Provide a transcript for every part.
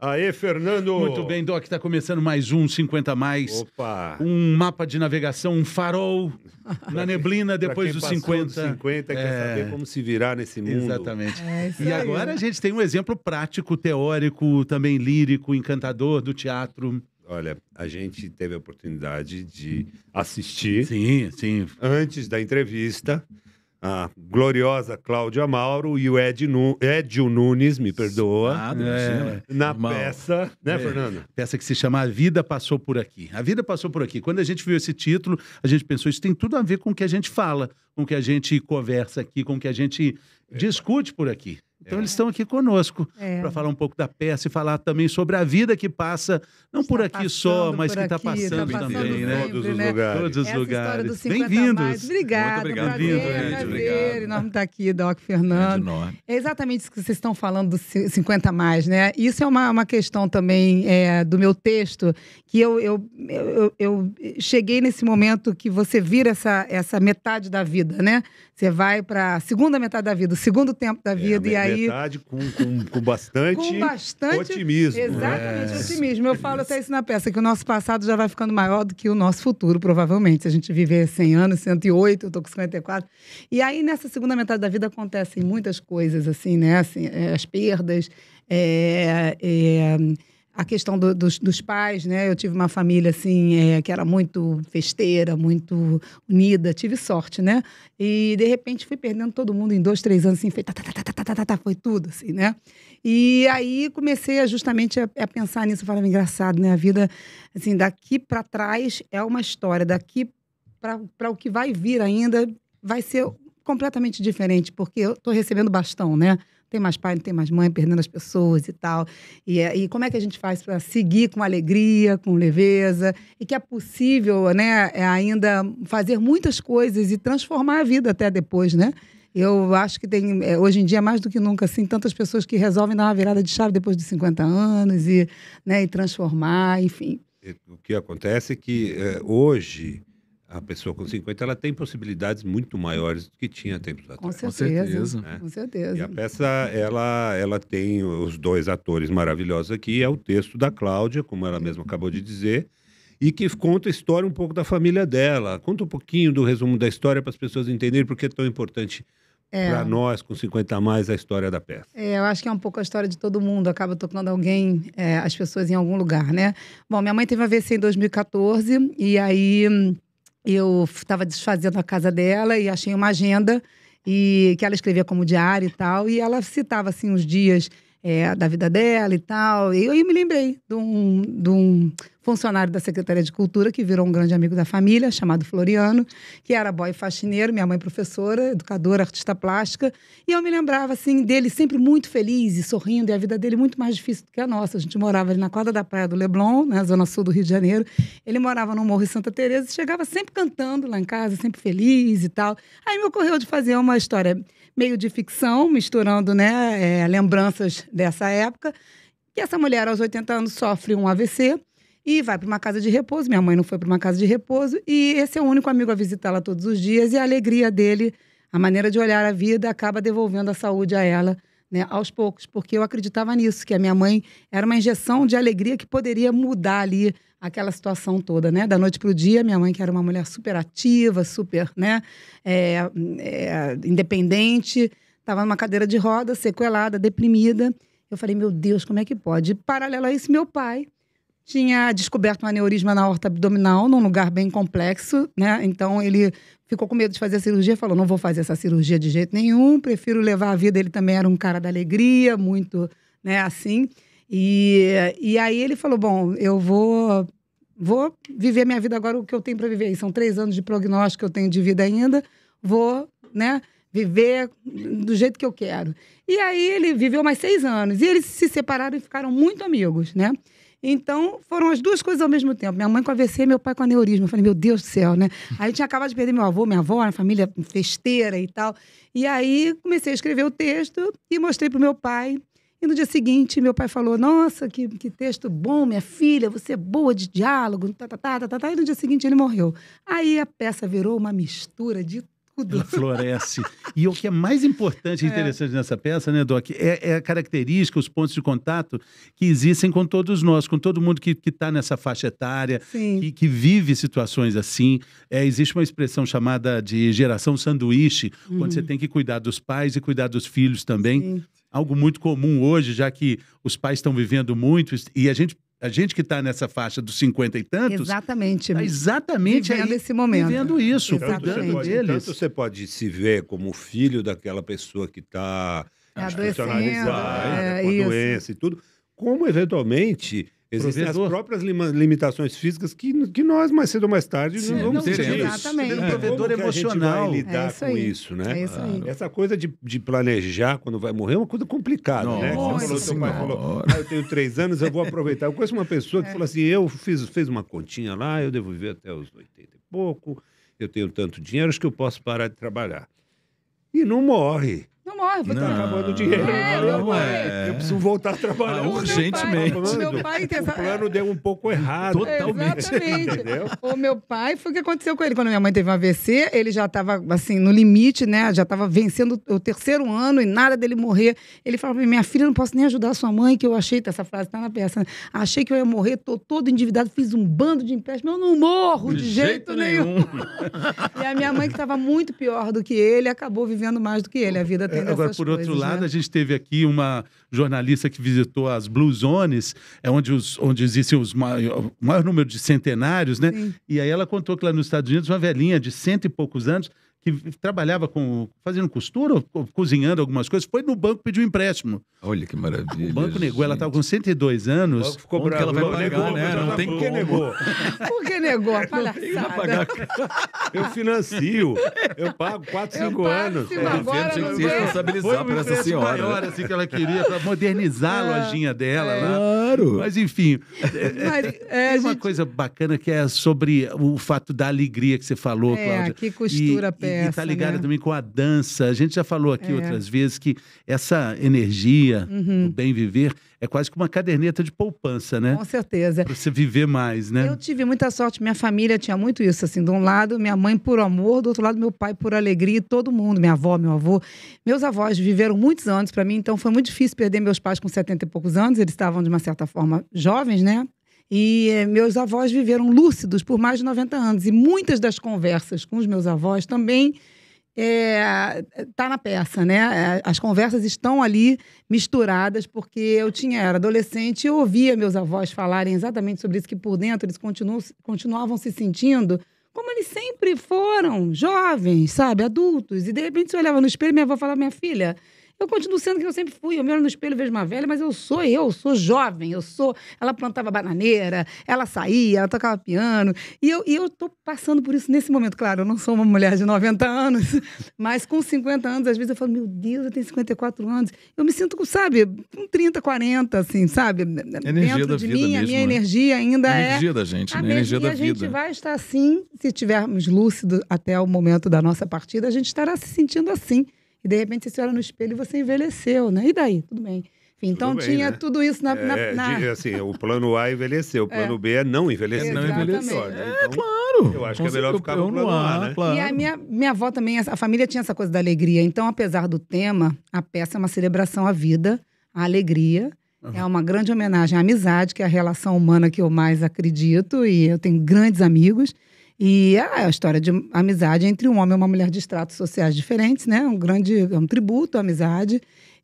Aê, Fernando! Muito bem, Doc, está começando mais um 50 mais. Opa! Um mapa de navegação, um farol na neblina depois dos 50. Dos 50 é... quer saber como se virar nesse mundo. Exatamente. É, e aí. agora a gente tem um exemplo prático, teórico, também lírico, encantador do teatro. Olha, a gente teve a oportunidade de assistir. Sim, sim. Antes da entrevista a gloriosa Cláudia Mauro e o Edil nu, Nunes, me perdoa, ah, é, na é peça, né, é, Fernando? Peça que se chama A Vida Passou Por Aqui. A Vida Passou Por Aqui. Quando a gente viu esse título, a gente pensou, isso tem tudo a ver com o que a gente fala, com o que a gente conversa aqui, com o que a gente é. discute por aqui. Então eles estão aqui conosco é. para falar um pouco da peça e falar também sobre a vida que passa, não por aqui só, mas que está tá passando, também, né? Todos os né? lugares. Todos os lugares. Bem-vindos. Obrigada. Muito obrigado. Bem prazer, obrigado. Enorme estar aqui, Doc Fernando. É exatamente isso que vocês estão falando dos 50 mais, né? Isso é uma, uma questão também é, do meu texto, que eu, eu, eu, eu cheguei nesse momento que você vira essa, essa metade da vida, né? Você vai para a segunda metade da vida, o segundo tempo da é, vida, é, e aí metade com, com, com bastante, com bastante otimismo. Né? Exatamente, é. otimismo. Eu falo até isso na peça, que o nosso passado já vai ficando maior do que o nosso futuro, provavelmente. Se a gente viver 100 anos, 108, eu tô com 54. E aí, nessa segunda metade da vida, acontecem muitas coisas, assim, né? Assim, é, as perdas, é, é a questão do, dos, dos, pais, né? Eu tive uma família assim é, que era muito festeira, muito unida. Tive sorte, né? E de repente fui perdendo todo mundo em dois, três anos, assim, foi, tá, tá, tá, tá, tá, tá, tá, foi tudo, assim, né? E aí comecei a, justamente a, a, pensar nisso, falando engraçado, né? A vida, assim, daqui para trás é uma história, daqui para o que vai vir ainda vai ser completamente diferente, porque eu estou recebendo bastão, né? tem mais pai, não tem mais mãe, perdendo as pessoas e tal. E, é, e como é que a gente faz para seguir com alegria, com leveza, e que é possível né, é ainda fazer muitas coisas e transformar a vida até depois, né? Eu acho que tem, é, hoje em dia, mais do que nunca, assim, tantas pessoas que resolvem dar uma virada de chave depois de 50 anos e, né, e transformar, enfim. O que acontece é que hoje a pessoa com 50 ela tem possibilidades muito maiores do que tinha tempos atrás. Com certeza, com certeza. Né? Com certeza. E a peça ela ela tem os dois atores maravilhosos aqui, é o texto da Cláudia, como ela mesma acabou de dizer, e que conta a história um pouco da família dela. Conta um pouquinho do resumo da história para as pessoas entenderem por que é tão importante é. para nós, com 50 a mais, a história da peça. É, eu acho que é um pouco a história de todo mundo, acaba tocando alguém, é, as pessoas em algum lugar, né? Bom, minha mãe teve uma AVC em 2014 e aí hum, eu estava desfazendo a casa dela e achei uma agenda e que ela escrevia como diário e tal. E ela citava assim os dias é, da vida dela e tal. E aí me lembrei de um, de um funcionário da Secretaria de Cultura que virou um grande amigo da família, chamado Floriano, que era boy faxineiro, minha mãe professora, educadora, artista plástica. E eu me lembrava, assim, dele sempre muito feliz e sorrindo, e a vida dele muito mais difícil do que a nossa. A gente morava ali na quadra da Praia do Leblon, na né, zona sul do Rio de Janeiro. Ele morava no Morro de Santa Teresa e chegava sempre cantando lá em casa, sempre feliz e tal. Aí me ocorreu de fazer uma história meio de ficção, misturando né, é, lembranças dessa época. E essa mulher, aos 80 anos, sofre um AVC e vai para uma casa de repouso. Minha mãe não foi para uma casa de repouso. E esse é o único amigo a visitá-la todos os dias. E a alegria dele, a maneira de olhar a vida, acaba devolvendo a saúde a ela né, aos poucos, porque eu acreditava nisso, que a minha mãe era uma injeção de alegria que poderia mudar ali aquela situação toda, né? Da noite para o dia, minha mãe, que era uma mulher super ativa, super né, é, é, independente, estava numa cadeira de roda, sequelada, deprimida. Eu falei, meu Deus, como é que pode? E, paralelo a isso, meu pai tinha descoberto um aneurisma na horta abdominal, num lugar bem complexo, né? Então ele ficou com medo de fazer a cirurgia, falou: não vou fazer essa cirurgia de jeito nenhum, prefiro levar a vida. Ele também era um cara da alegria, muito né, assim. E, e aí ele falou: bom, eu vou. Vou viver minha vida agora, o que eu tenho para viver. E são três anos de prognóstico que eu tenho de vida ainda. Vou, né? viver do jeito que eu quero. E aí ele viveu mais seis anos. E eles se separaram e ficaram muito amigos, né? Então, foram as duas coisas ao mesmo tempo. Minha mãe com AVC, meu pai com aneurisma. Eu falei, meu Deus do céu, né? Aí tinha acabado de perder meu avô, minha avó, a família festeira e tal. E aí comecei a escrever o texto e mostrei para o meu pai. E no dia seguinte, meu pai falou: Nossa, que, que texto bom, minha filha, você é boa de diálogo, tá, tá, tá, tá, tá. tá. E no dia seguinte ele morreu. Aí a peça virou uma mistura de tudo. Ela floresce. e o que é mais importante e é. interessante é. nessa peça, né, Doc, é, é, a característica, os pontos de contato que existem com todos nós, com todo mundo que está nessa faixa etária, que, que, vive situações assim. É, existe uma expressão chamada de geração sanduíche, uhum. quando você uhum. tem que cuidar dos pais e cuidar dos filhos também. Sim algo muito comum hoje, já que os pais estão vivendo muito e a gente a gente que está nessa faixa dos cinquenta e tantos. Exatamente. Tá exatamente vivendo aí, esse momento. Vivendo isso, cuidando deles. Tanto você pode se ver como filho daquela pessoa que está institucionalizada, é, é, com a isso. doença e tudo, como eventualmente Existem provedor. as próprias limitações físicas que, que nós, mais cedo ou mais tarde, Sim, vamos ter. Exatamente. É. Um provedor Como emocional. lidar é com isso, né? É isso aí. Essa coisa de, de planejar quando vai morrer é uma coisa complicada, Nossa, né? Você falou, seu pai falou, ah, eu tenho três anos, eu vou aproveitar. Eu conheço uma pessoa que é. falou assim, eu fiz, fez uma continha lá, eu devo viver até os 80 e pouco, eu tenho tanto dinheiro, acho que eu posso parar de trabalhar. E não morre. Não morre, vou Não, acabando o dinheiro. É, meu pai. É. Eu preciso voltar a trabalhar. Ah, urgentemente. Meu pai, meu pai O plano deu um pouco errado. Totalmente. Exatamente. O meu pai, foi o que aconteceu com ele. Quando minha mãe teve um AVC, ele já estava, assim, no limite, né? Já estava vencendo o terceiro ano e nada dele morrer. Ele falou pra mim, minha filha, não posso nem ajudar sua mãe, que eu achei, tá, essa frase tá na peça, né? Achei que eu ia morrer, tô todo endividado, fiz um bando de empréstimo, eu não morro de, de jeito, jeito, nenhum. nenhum. e a minha mãe, que estava muito pior do que ele, acabou vivendo mais do que ele. A vida tem agora, por outro coisas, lado, né? a gente teve aqui uma jornalista que visitou as Blue Zones, é onde, os, onde existem os maior, o maior número de centenários, né? Sim. E aí ela contou que lá nos Estados Unidos, uma velhinha de cento e poucos anos que trabalhava com fazendo costura, cozinhando algumas coisas, foi no banco pedir um empréstimo. Olha que maravilha. O banco negou, ela estava com 102 anos. O banco ficou brava ela vai pagar, negou, né? Não, tem como. Por que negou? Por que negou Eu financio, eu pago 4, 5 é anos. É, o governo tinha que se responsabilizar por essa senhora. Maior, assim, que ela queria para modernizar é, a lojinha dela. É, lá. Né? Claro. Mas enfim, é, é, Mas, tem, gente... uma coisa bacana que é sobre o fato da alegria que você falou, é, Cláudia. Que costura e, peça. E tá ligada né? também com a dança. A gente já falou aqui é. outras vezes que essa energia uhum. do bem viver é quase que uma caderneta de poupança, né? Com certeza. Para você viver mais, né? Eu tive muita sorte. Minha família tinha muito isso, assim. De um lado, minha mãe por amor, do outro lado, meu pai por alegria. Todo mundo, minha avó, meu avô. Meus avós viveram muitos anos para mim, então foi muito difícil perder meus pais com 70 e poucos anos. Eles estavam, de uma certa forma, jovens, né? E eh, meus avós viveram lúcidos por mais de 90 anos. E muitas das conversas com os meus avós também está eh, é, na peça, né? Eh, as conversas estão ali misturadas, porque eu tinha, era adolescente e ouvia meus avós falarem exatamente sobre isso, que por dentro eles continuam, continuavam se sentindo como eles sempre foram, jovens, sabe, adultos. E de repente você olhava no espelho e minha avó falava, minha filha, eu continuo sendo que eu sempre fui. Eu me olho no espelho e vejo uma velha, mas eu sou eu, sou jovem, eu sou. Ela plantava bananeira, ela saía, ela tocava piano. E eu, e eu passando por isso nesse momento. Claro, eu não sou uma mulher de 90 anos, mas com 50 anos, às vezes eu falo, meu Deus, eu tenho 54 anos. Eu me sinto, sabe, com 30, 40, assim, sabe? Energia Dentro da de vida mim, mesmo, a minha né? energia ainda energia é. Energia da gente, né? Energia da vida. A gente vai estar assim, se tivermos lúcido até o momento da nossa partida, a gente estará se sentindo assim de repente você olha no espelho e você envelheceu, né? E daí? Tudo bem. Enfim, então tinha né? tudo isso na, é, na, na... Assim, o plano A envelheceu, o é. plano é. B é não envelhecer. Não envelhecer né? então, claro. Eu acho que é melhor ficar é no plano A, A né? Claro. E a minha, minha avó também, a família tinha essa coisa da alegria. Então, apesar do tema, a peça é uma celebração à vida, à alegria. Uhum. É uma grande homenagem à amizade, que é a relação humana que eu mais acredito, e eu tenho grandes amigos. E é a história de amizade entre um homem e uma mulher de estratos sociais diferentes, né? Um grande um tributo à amizade.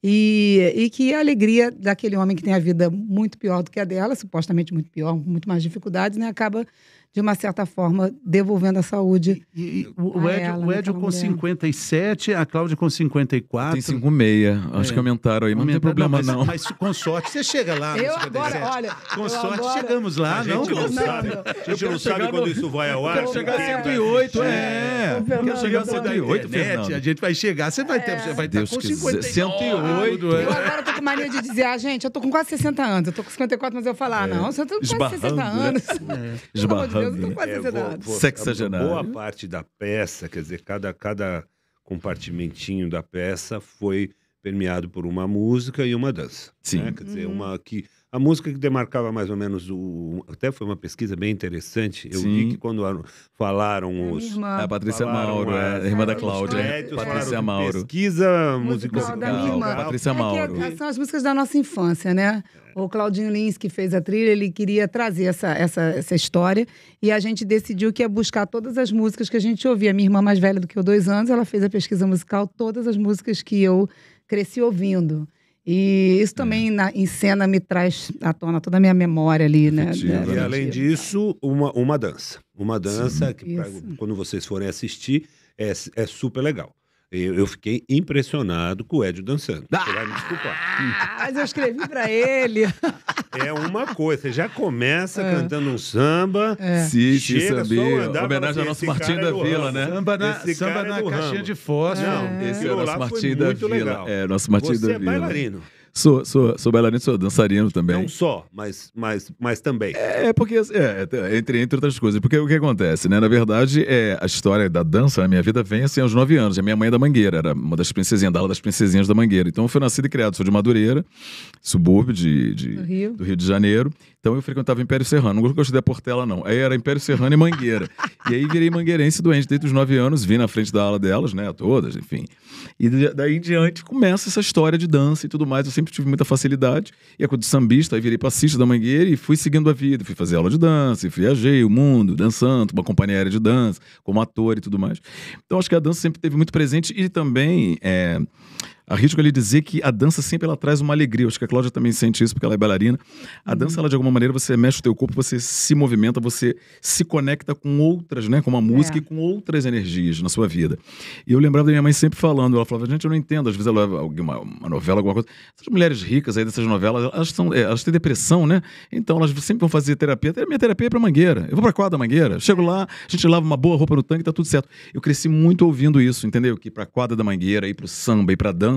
E, e que a alegria daquele homem que tem a vida muito pior do que a dela, supostamente muito pior, com muito mais dificuldades, né? Acaba de uma certa forma, devolvendo a saúde. E, e o, Ed, ela, o Edio com mulher. 57, a Cláudia com 54. Tem 56. Acho é. que aumentaram aí, mas não tem problema, não. Mas, mas com sorte você chega lá. Eu 57. agora, olha. Com sorte agora... chegamos lá, a não? Gente não, sabe. não. A gente não sabe quando no... isso vai ao ar. Quero chegar a 108, é. é. Quero chegar a 108, Fernando. A gente vai chegar, você vai ter, é. você vai tá Deus com 58. 108. É. Eu agora tô com mania de dizer, ah, gente, eu tô com quase 60 anos. Eu tô com 54, mas eu falar, ah, é. não, você tá com quase 60 né? anos. Esbarrando eu estou quase É, sexagenário. Boa parte da peça, quer dizer, cada, cada compartimentinho da peça foi permeado por uma música e uma dança. Sim. Né? Quer dizer, uhum. uma que a música que demarcava mais ou menos o. Até foi uma pesquisa bem interessante. Eu Sim. vi que quando falaram é os. É a Patrícia Mauro, as, é, irmã da Cláudia. Créditos, Patrícia Mauro. Pesquisa musical. musical da minha irmã. Patrícia é é Mauro. É são as músicas da nossa infância, né? O Claudinho Lins, que fez a trilha, ele queria trazer essa, essa, essa história. E a gente decidiu que ia buscar todas as músicas que a gente ouvia. Minha irmã mais velha do que eu, dois anos, ela fez a pesquisa musical, todas as músicas que eu cresci ouvindo. E isso também é. na, em cena me traz à tona toda a minha memória ali, né? Afetiva. Né? E além disso, uma, uma dança. Uma dança Sim, que pra, quando vocês forem assistir é, é super legal. Eu, fiquei impressionado com o Edio dançando. você vai me desculpar. Ah, mas eu escrevi para ele. É uma coisa, você já começa é. cantando um samba. É. Sim, chega sim, samba. Assim, homenagem ao nosso Martinho é da Vila, né? Samba na, esse samba na é caixinha de fósforo. Não, esse é o nosso Martinho da Vila. É, nosso Martinho da é Vila. Você é bailarino. Sou, sou, sou bailarino, sou dançarino também. Não só, mas, mas, mas também. É, é porque, é, é, entre, entre outras coisas, porque o que acontece, né? Na verdade, é, a história da dança na minha vida vem assim aos 9 anos. A minha mãe é da Mangueira, era uma das princesinhas, da aula das princesinhas da Mangueira. Então eu fui nascido e criado, sou de Madureira, subúrbio de, de do, Rio. do Rio de Janeiro. Então eu frequentava Império Serrano, não gostei da Portela não. Aí era Império Serrano e Mangueira. e aí virei mangueirense doente desde os nove anos, vim na frente da ala delas, né, todas, enfim. E daí em diante começa essa história de dança e tudo mais. Eu sempre tive muita facilidade. E a de sambista, aí virei passista da Mangueira e fui seguindo a vida. Fui fazer aula de dança, viajei o mundo, dançando, uma companhia aérea de dança, como ator e tudo mais. Então acho que a dança sempre teve muito presente e também... É arrisco ali dizer que a dança sempre ela traz uma alegria. Eu acho que a Cláudia também sente isso, porque ela é bailarina. A uhum. dança, ela de alguma maneira, você mexe o teu corpo, você se movimenta, você se conecta com outras, né? Com a música é. e com outras energias na sua vida. E eu lembrava da minha mãe sempre falando, ela falava, gente, eu não entendo, às vezes ela leva uma, uma novela, alguma coisa. Essas mulheres ricas aí dessas novelas, elas, são, é, elas têm depressão, né? Então elas sempre vão fazer terapia. minha terapia é pra Mangueira. Eu vou pra quadra da Mangueira, chego lá, a gente lava uma boa roupa no tanque, tá tudo certo. Eu cresci muito ouvindo isso, entendeu? Que pra quadra da Mangueira, ir pro samba, ir pra dança,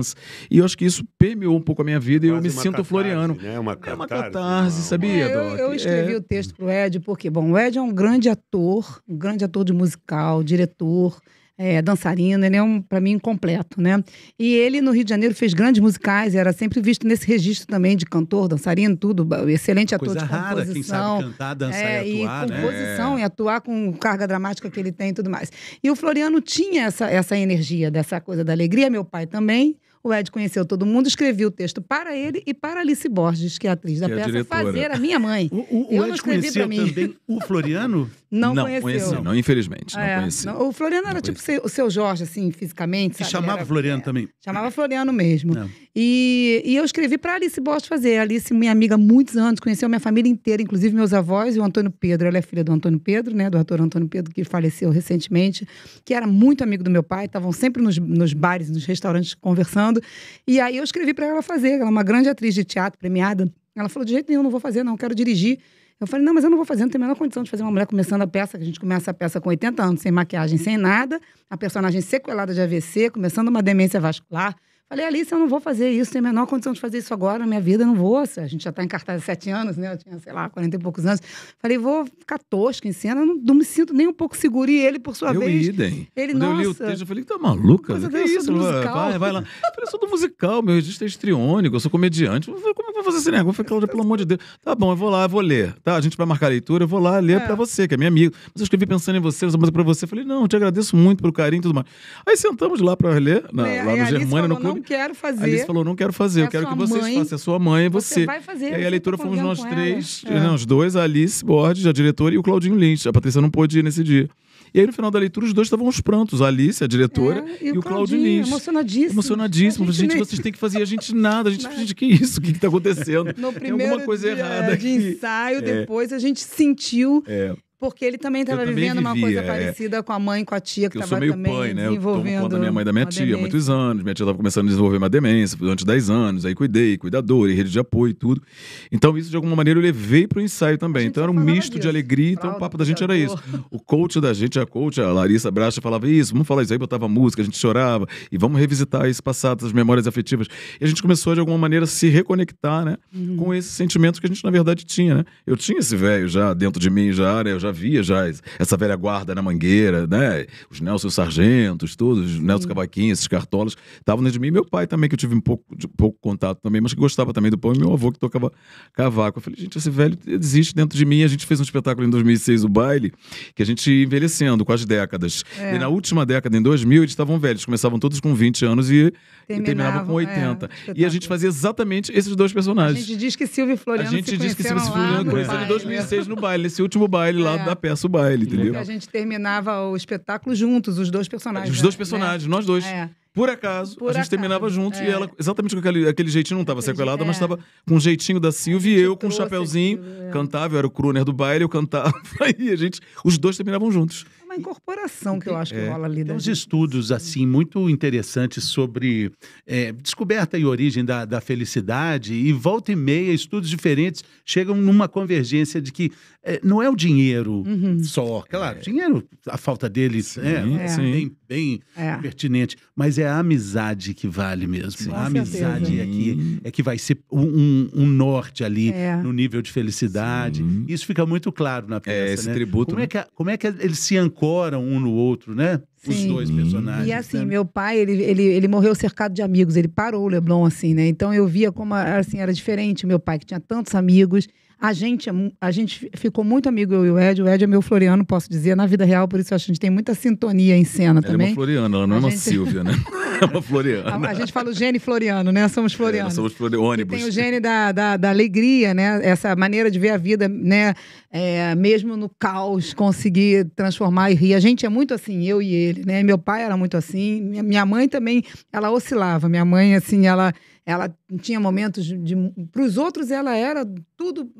e eu acho que isso permeou um pouco a minha vida Quase e eu me sinto catarse, floriano. Né? Uma catarse, é uma catarse, sabia, é, eu, eu, escrevi é... o texto pro Ed, porque, bom, o Ed é um grande ator, um grande ator de musical, diretor. É, dançarino, ele é um, para mim, incompleto, né? E ele, no Rio de Janeiro, fez grandes musicais, era sempre visto nesse registro também de cantor, dançarino, tudo, excelente ator Coisa de composição. rara, quem sabe cantar, dançar é, e atuar, e né? composição, e atuar com carga dramática que ele tem e tudo mais. E o Floriano tinha essa, essa energia, dessa coisa da alegria, meu pai também, o Ed conheceu todo mundo, escreveu o texto para ele e para Alice Borges, que é a atriz da que é peça, é fazer a minha mãe. O, o, o Ed mim. também o Floriano? Não, não conheceu. conheci, não, infelizmente, é, não conheci. o Floriano não era tipo, conheci. tipo o seu Jorge, assim, fisicamente. Sabe? chamava era, Floriano é, também. Chamava Floriano mesmo. É. E, e eu escrevi para Alice Bosch fazer. Alice, minha amiga, muitos anos, conheceu minha família inteira, inclusive meus avós e o Antônio Pedro. Ela é filha do Antônio Pedro, né? Do ator Antônio Pedro, que faleceu recentemente, que era muito amigo do meu pai, estavam sempre nos, nos bares, nos restaurantes conversando. E aí eu escrevi para ela fazer. Ela é uma grande atriz de teatro premiada. Ela falou: de jeito nenhum, não vou fazer, não, quero dirigir. Eu falei, não, mas eu não vou fazer, não tem a menor condição de fazer uma mulher começando a peça, que a gente começa a peça com 80 anos, sem maquiagem, sem nada, a personagem sequelada de AVC, começando uma demência vascular, Falei, Alice, eu não vou fazer isso, tenho a menor condição de fazer isso agora na minha vida, não vou. A gente já está em cartaz há sete anos, né? Eu tinha, sei lá, quarenta e poucos anos. Falei, vou ficar tosca em cena, não, não, me sinto nem um pouco segura. E ele, por sua eu vez. Idem. Ele, não. nossa, eu li o texto, eu falei, tá maluca? Coisa que é isso? Musical. Vai, vai lá. Eu falei, eu sou do musical, meu registro é estriônico, eu sou comediante. Eu falei, como eu vou fazer esse negócio? Eu falei, Cláudia, pelo amor de Deus. Tá bom, eu vou lá, eu vou ler. Tá, a gente vai marcar a leitura, eu vou lá ler é. para você, que é minha amigo Mas eu escrevi pensando em você, essa música é você. Eu falei, não, eu te agradeço muito pelo carinho e tudo mais. Aí sentamos lá para ler, na, é, lá no Germânia, no clube não quero fazer. A Alice falou, não quero fazer, é eu quero que vocês mãe, façam. A é sua mãe é você. Você vai fazer. E aí a leitura tá fomos nós três, é. não, os dois, a Alice Borges, a diretora, e o Claudinho Lynch. A Patrícia não pôde ir nesse dia. E aí, no final da leitura, os dois estavam aos prantos, a Alice, a diretora, é, e, o, o Claudinho Lynch. Emocionadíssimo. Emocionadíssimo. A gente, gente nem... vocês têm que fazer, a gente nada. A gente, gente que isso? O que está acontecendo? No primeiro Tem alguma coisa dia errada. De aqui. ensaio, é. depois a gente sentiu. É. Porque ele também estava vivendo vivia, uma coisa é... parecida com a mãe, com a tia, que estava também pai, né? desenvolvendo... Eu tomo da minha mãe da minha tia há muitos anos. Minha tia estava começando a desenvolver uma demência durante 10 anos. Aí cuidei, cuidador, e rede de apoio e tudo. Então isso, de alguma maneira, eu levei para o ensaio também. Então era um misto disso. de alegria. Fraude, então o papo da gente era isso. O coach da gente, a coach, a Larissa Bracha, falava isso. Vamos falar isso aí, botava música, a gente chorava. E vamos revisitar esse passado, essas memórias afetivas. E a gente começou, de alguma maneira, a se reconectar né? Uhum. com esses sentimentos que a gente, na verdade, tinha. Né? Eu tinha esse velho já dentro de mim, já, né? Eu já já havia já essa velha guarda na Mangueira, né? Os Nelson Sargentos, todos, os Nelson Cavaquinha, esses cartolas, estavam dentro de mim. Meu pai também, que eu tive um pouco, de pouco contato também, mas que gostava também do pão, e meu avô que tocava cavaco. Eu falei, gente, esse velho existe dentro de mim. A gente fez um espetáculo em 2006, o baile, que a gente envelhecendo com as décadas. É. E na última década, em 2000, eles estavam velhos, começavam todos com 20 anos e terminavam, e terminavam com 80. É, e a gente fazia exatamente esses dois personagens. A gente diz que Silvio Floriano A gente diz que Silvio Floriano em 2006 né? no baile, nesse último baile lá da peça o baile, entendeu? Porque A gente terminava o espetáculo juntos, os dois personagens. Os dois né? personagens, né? nós dois. É. Por acaso, Por a gente acaso. terminava juntos é. e ela, exatamente com aquele, aquele jeitinho, não estava sequelada, é. mas estava com o jeitinho da Silvia e eu com o um chapéuzinho, cantava, eu era o crooner do baile, eu cantava, e a gente, os dois terminavam juntos incorporação que eu acho que é, rola ali. Tem uns estudos assim muito interessantes sobre é, descoberta e origem da, da, felicidade e volta e meia estudos diferentes chegam numa convergência de que é, não é o dinheiro uhum. só, claro, dinheiro a falta dele é, é, bem, é. pertinente, mas é a amizade que vale mesmo. Sim, a amizade aqui é que, é que vai ser um, um norte ali é. no nível de felicidade. Isso fica muito claro na peça. É, esse né? tributo. Como é né? que, como é que ele se ancora ancoram um no outro, né? Sim. Os dois personagens. E né? assim, né? meu pai, ele, ele, ele morreu cercado de amigos, ele parou o Leblon, assim, né? Então eu via como assim, era diferente meu pai, que tinha tantos amigos. A gente, é a gente ficou muito amigo, eu e o Ed. O Ed é meu Floriano, posso dizer, na vida real, por isso acho que a gente tem muita sintonia em cena Ela também. É uma Floriana, ela não a é uma gente... Silvia, né? É uma Floriana. A, a, gente fala o gene Floriano, né? Somos é, Florianos. É, somos Floriônibus. Tem o gene da, da, da, alegria, né? Essa maneira de ver a vida, né? É, mesmo no caos, conseguir transformar e rir. A gente é muito assim, eu e ele, né? Meu pai era muito assim, minha mãe também, ela oscilava. Minha mãe, assim, ela ela tinha momentos de. Para os outros, ela era tudo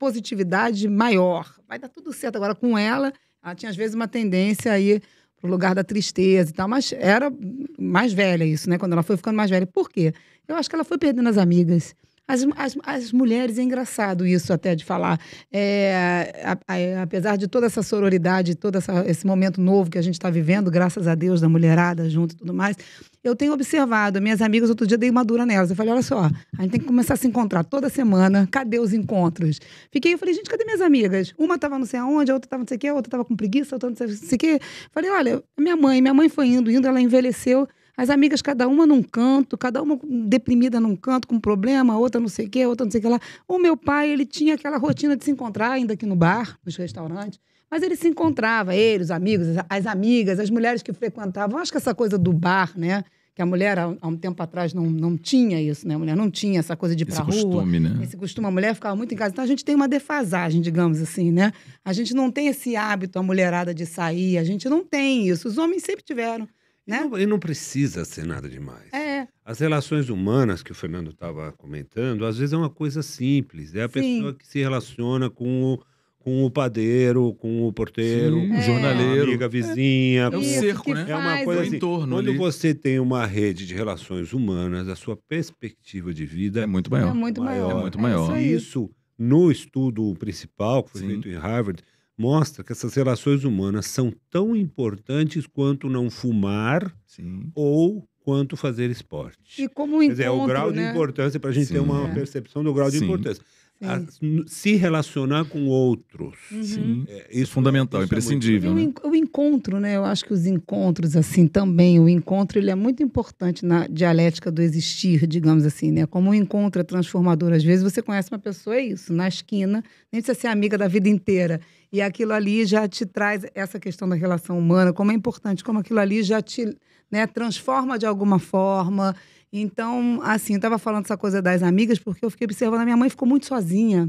positividade maior. Vai dar tudo certo. Agora, com ela, ela tinha às vezes uma tendência aí para o lugar da tristeza e tal, mas era mais velha isso, né? Quando ela foi ficando mais velha. Por quê? Eu acho que ela foi perdendo as amigas. As, as, as mulheres, é engraçado isso até de falar. É, a, a, apesar de toda essa sororidade, todo essa, esse momento novo que a gente está vivendo, graças a Deus, da mulherada junto e tudo mais, eu tenho observado, minhas amigas, outro dia dei uma dura nelas. Eu falei, olha só, a gente tem que começar a se encontrar toda semana, cadê os encontros? Fiquei, eu falei, gente, cadê minhas amigas? Uma tava não sei aonde, a outra tava não sei o quê, a outra tava com preguiça, a outra não sei o quê. Falei, olha, minha mãe, minha mãe foi indo, indo, ela envelheceu. As amigas, cada uma num canto, cada uma deprimida num canto, com um problema, outra não sei o quê, outra não sei o que lá. O meu pai, ele tinha aquela rotina de se encontrar ainda aqui no bar, nos restaurantes. Mas ele se encontrava, ele, os amigos, as amigas, as mulheres que frequentavam. Acho que essa coisa do bar, né? que a mulher há, um tempo atrás não, não tinha isso, né? A mulher não tinha essa coisa de ir pra esse rua. Costume, né? Esse costume, a mulher ficava muito em casa. Então a gente tem uma defasagem, digamos assim, né? A gente não tem esse hábito, a mulherada de sair, a gente não tem isso. Os homens sempre tiveram. Né? Não, e não precisa ser nada demais. É. As relações humanas que o Fernando estava comentando, às vezes é uma coisa simples. É a Sim. pessoa que se relaciona com o, com o padeiro, com o porteiro, com o jornaleiro, amiga vizinha. É um é cerco, né? É uma coisa assim. Entorno quando ali. você tem uma rede de relações humanas, a sua perspectiva de vida é muito maior. É muito maior. É maior. É muito é maior. É isso, isso no estudo principal que foi Sim. feito em Harvard, mostra que essas relações humanas são tão importantes quanto não fumar Sim. ou quanto fazer esporte. E como um Quer dizer, encontro, é o grau né? de importância para a gente Sim. ter uma é. percepção do grau Sim. de importância. A, se relacionar com outros. Uhum. É, isso é fundamental, isso imprescindível. É muito... né? O encontro, né? Eu acho que os encontros, assim, também, o encontro ele é muito importante na dialética do existir, digamos assim, né? Como um encontro é transformador. Às vezes você conhece uma pessoa, é isso, na esquina, nem precisa ser amiga da vida inteira. E aquilo ali já te traz essa questão da relação humana, como é importante, como aquilo ali já te né, transforma de alguma forma. Então, assim, eu estava falando essa coisa das amigas, porque eu fiquei observando, a minha mãe ficou muito sozinha,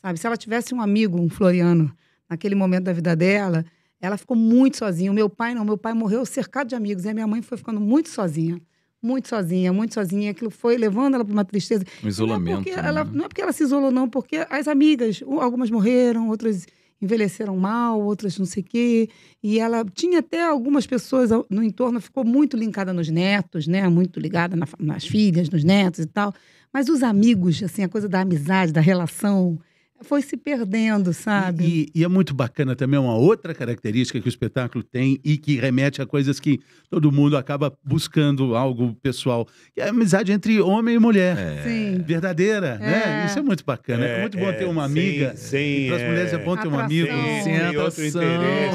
sabe? Se ela tivesse um amigo, um Floriano, naquele momento da vida dela, ela ficou muito sozinha. O meu pai não, meu pai morreu cercado de amigos, e a minha mãe foi ficando muito sozinha. Muito sozinha, muito sozinha. Aquilo foi levando ela para uma tristeza. Um isolamento. Não é, ela, né? não é porque ela se isolou, não, porque as amigas, algumas morreram, outras envelheceram mal, outras não sei o quê. E ela tinha até algumas pessoas no entorno, ficou muito linkada nos netos, né? Muito ligada na, nas filhas, nos netos e tal. Mas os amigos, assim, a coisa da amizade, da relação foi se perdendo, sabe? E, e, é muito bacana também é uma outra característica que o espetáculo tem e que remete a coisas que todo mundo acaba buscando algo pessoal, que é a amizade entre homem e mulher. É. Verdadeira, né? é. né? Isso é muito bacana. É, é muito bom é, ter uma amiga. Sim, Para as mulheres é bom ter um amigo. Sim, atração.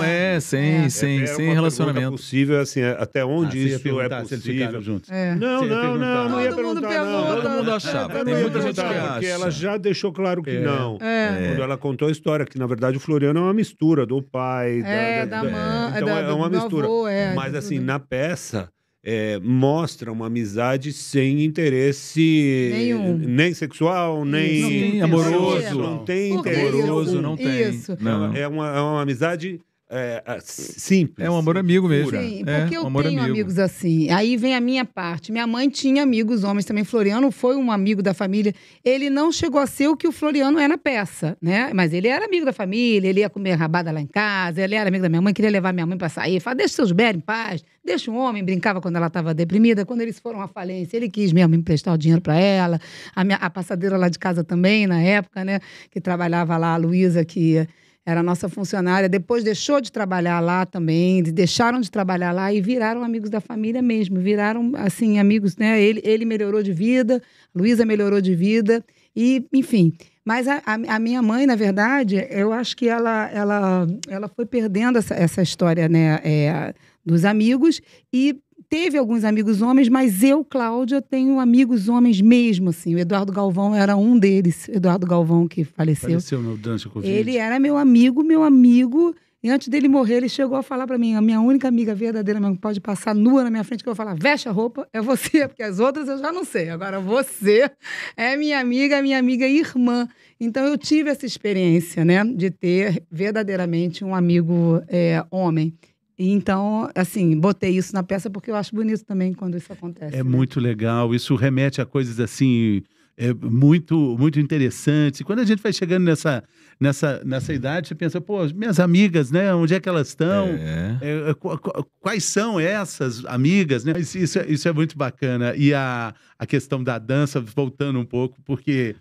É, é, sim, sim, sem relacionamento. possível, assim, até onde ah, isso é possível. Juntos. Não, não, não, não, ia perguntar, não. Todo mundo achava. Tem muita gente que acha. Porque ela já deixou claro que não. É. É. Quando é. ela contou a história, que na verdade o Floriano é uma mistura do pai, é, da, da, da mãe. É, então da, é uma mistura. Avô, é, Mas assim, na peça. É, mostra uma amizade sem interesse Nenhum. nem sexual, nem não tem, amoroso. Não tem interesse. Amoroso, não tem. Não. É, uma, é uma amizade é, é, é simples. É um amor amigo mesmo. Sim, é, porque eu um tenho amigo. amigos assim. Aí vem a minha parte. Minha mãe tinha amigos homens também. Floriano foi um amigo da família. Ele não chegou a ser o que o Floriano é na peça, né? Mas ele era amigo da família, ele ia comer rabada lá em casa, ele era amigo da minha mãe, queria levar minha mãe para sair. Fala, deixa seus berros em paz, deixa um homem. Brincava quando ela estava deprimida, quando eles foram à falência. Ele quis mesmo emprestar o dinheiro para ela. A, minha, a passadeira lá de casa também, na época, né? Que trabalhava lá, a Luísa, que era nossa funcionária, depois deixou de trabalhar lá também, deixaram de trabalhar lá e viraram amigos da família mesmo, viraram assim amigos, né? Ele, ele melhorou de vida, Luísa melhorou de vida e, enfim. Mas a, a, minha mãe, na verdade, eu acho que ela, ela, ela foi perdendo essa, essa história, né? É, dos amigos e teve alguns amigos homens, mas eu, Cláudia, tenho amigos homens mesmo, assim. O Eduardo Galvão era um deles, Eduardo Galvão, que faleceu. Faleceu Dança Ele era meu amigo, meu amigo. E antes dele morrer, ele chegou a falar para mim, a minha única amiga verdadeira mesmo, que pode passar nua na minha frente, que eu vou falar, veste a roupa, é você, porque as outras eu já não sei. Agora você é minha amiga, minha amiga irmã. Então eu tive essa experiência, né, de ter verdadeiramente um amigo é, homem. Então, assim, botei isso na peça porque eu acho bonito também quando isso acontece. É né? muito legal. Isso remete a coisas assim é muito muito interessante. Quando a gente vai chegando nessa nessa nessa idade, você pensa, pô, minhas amigas, né? Onde é que elas estão? É. É, quais são essas amigas, né? isso, é, isso é muito bacana. E a, a questão da dança, voltando um pouco, porque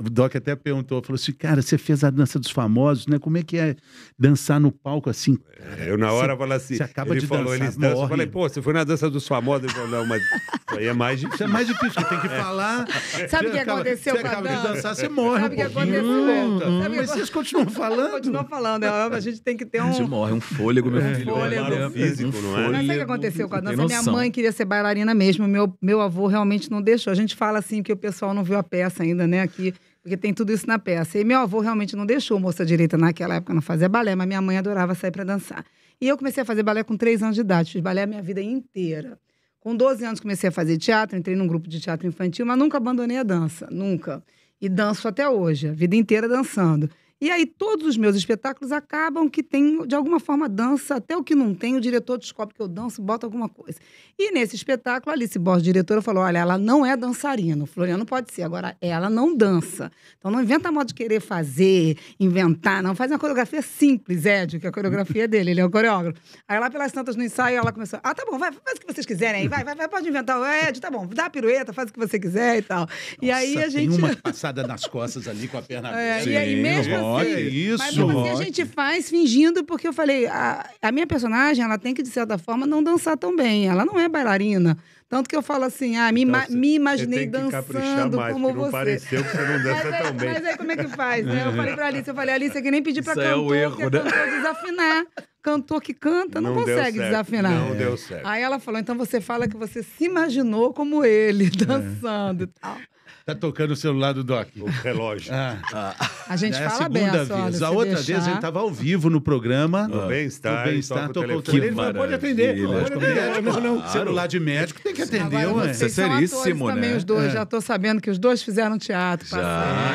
o Doc até perguntou, falou assim, cara, você fez a dança dos famosos, né? Como é que é dançar no palco assim? É, eu na hora falei assim, você acaba ele de falou, dançar, eles dançam, eu falei, pô, você foi na dança dos famosos? Ele falou, não, mas isso aí é mais difícil. Isso é mais difícil, tem que é. falar. Sabe o que aconteceu você com acaba a dança? de dançar, você morre Sabe o um uhum. que aconteceu? Hum, hum, mas vocês continuam falando? continuam falando, é, a gente tem que ter um... A gente morre, um fôlego, meu filho. fôlego. É um físico, um não é? Mas sabe o que aconteceu com a dança? Minha mãe queria ser bailarina mesmo, meu, meu avô realmente não deixou. A gente fala assim, que o pessoal não viu a peça ainda, né, aqui porque tem tudo isso na peça. E meu avô realmente não deixou moça direita naquela época, não fazer balé, mas minha mãe adorava sair para dançar. E eu comecei a fazer balé com três anos de idade, fiz balé a minha vida inteira. Com 12 anos comecei a fazer teatro, entrei num grupo de teatro infantil, mas nunca abandonei a dança, nunca. E danço até hoje, a vida inteira dançando. E aí todos os meus espetáculos acabam que tem, de alguma forma, dança. Até o que não tem, o diretor descobre que eu danço, bota alguma coisa. E nesse espetáculo, a Alice Borges, diretora, falou, olha, ela não é dançarina. O Floriano pode ser, agora ela não dança. Então não inventa modo de querer fazer, inventar, não. Faz uma coreografia simples, Édio, que é a coreografia é dele, ele é o coreógrafo. Aí lá pelas tantas no ensaio, ela começou, ah, tá bom, vai, faz o que vocês quiserem aí, vai, vai, vai pode inventar o Édio, tá bom, dá a pirueta, faz o que você quiser e tal. Nossa, e aí a gente... tem uma passada nas costas ali com a perna aberta. É, e aí mesmo Olha isso, Mas assim, a gente faz fingindo, porque eu falei, a, a minha personagem, ela tem que, de certa forma, não dançar tão bem. Ela não é bailarina. Tanto que eu falo assim, ah, me, então, me imaginei dançando mais, como não você. pareceu que você não dança mas, é, tão bem. Mas aí é, como é que faz, né? Eu falei pra Alice, eu falei, Alice, é que nem pedi pra Isso cantor, é o erro, é né? cantor desafinar. Cantor que canta não, não consegue desafinar. Não é. deu certo. Aí ela falou, então você fala que você se imaginou como ele, dançando é. e tal. Tá tocando o celular do Doc. O relógio. Ah. Ah. A gente é fala a segunda bem, vez. A outra deixar... vez a gente estava ao vivo no programa. No Bem-Estar. No Bem-Estar, tocou o telefone. Ele falou, pode atender. É, não, não. Claro. Celular de médico tem que atender, Agora, ué. Isso é seríssimo, né? também, os dois. É. Já estou sabendo que os dois fizeram teatro. Já.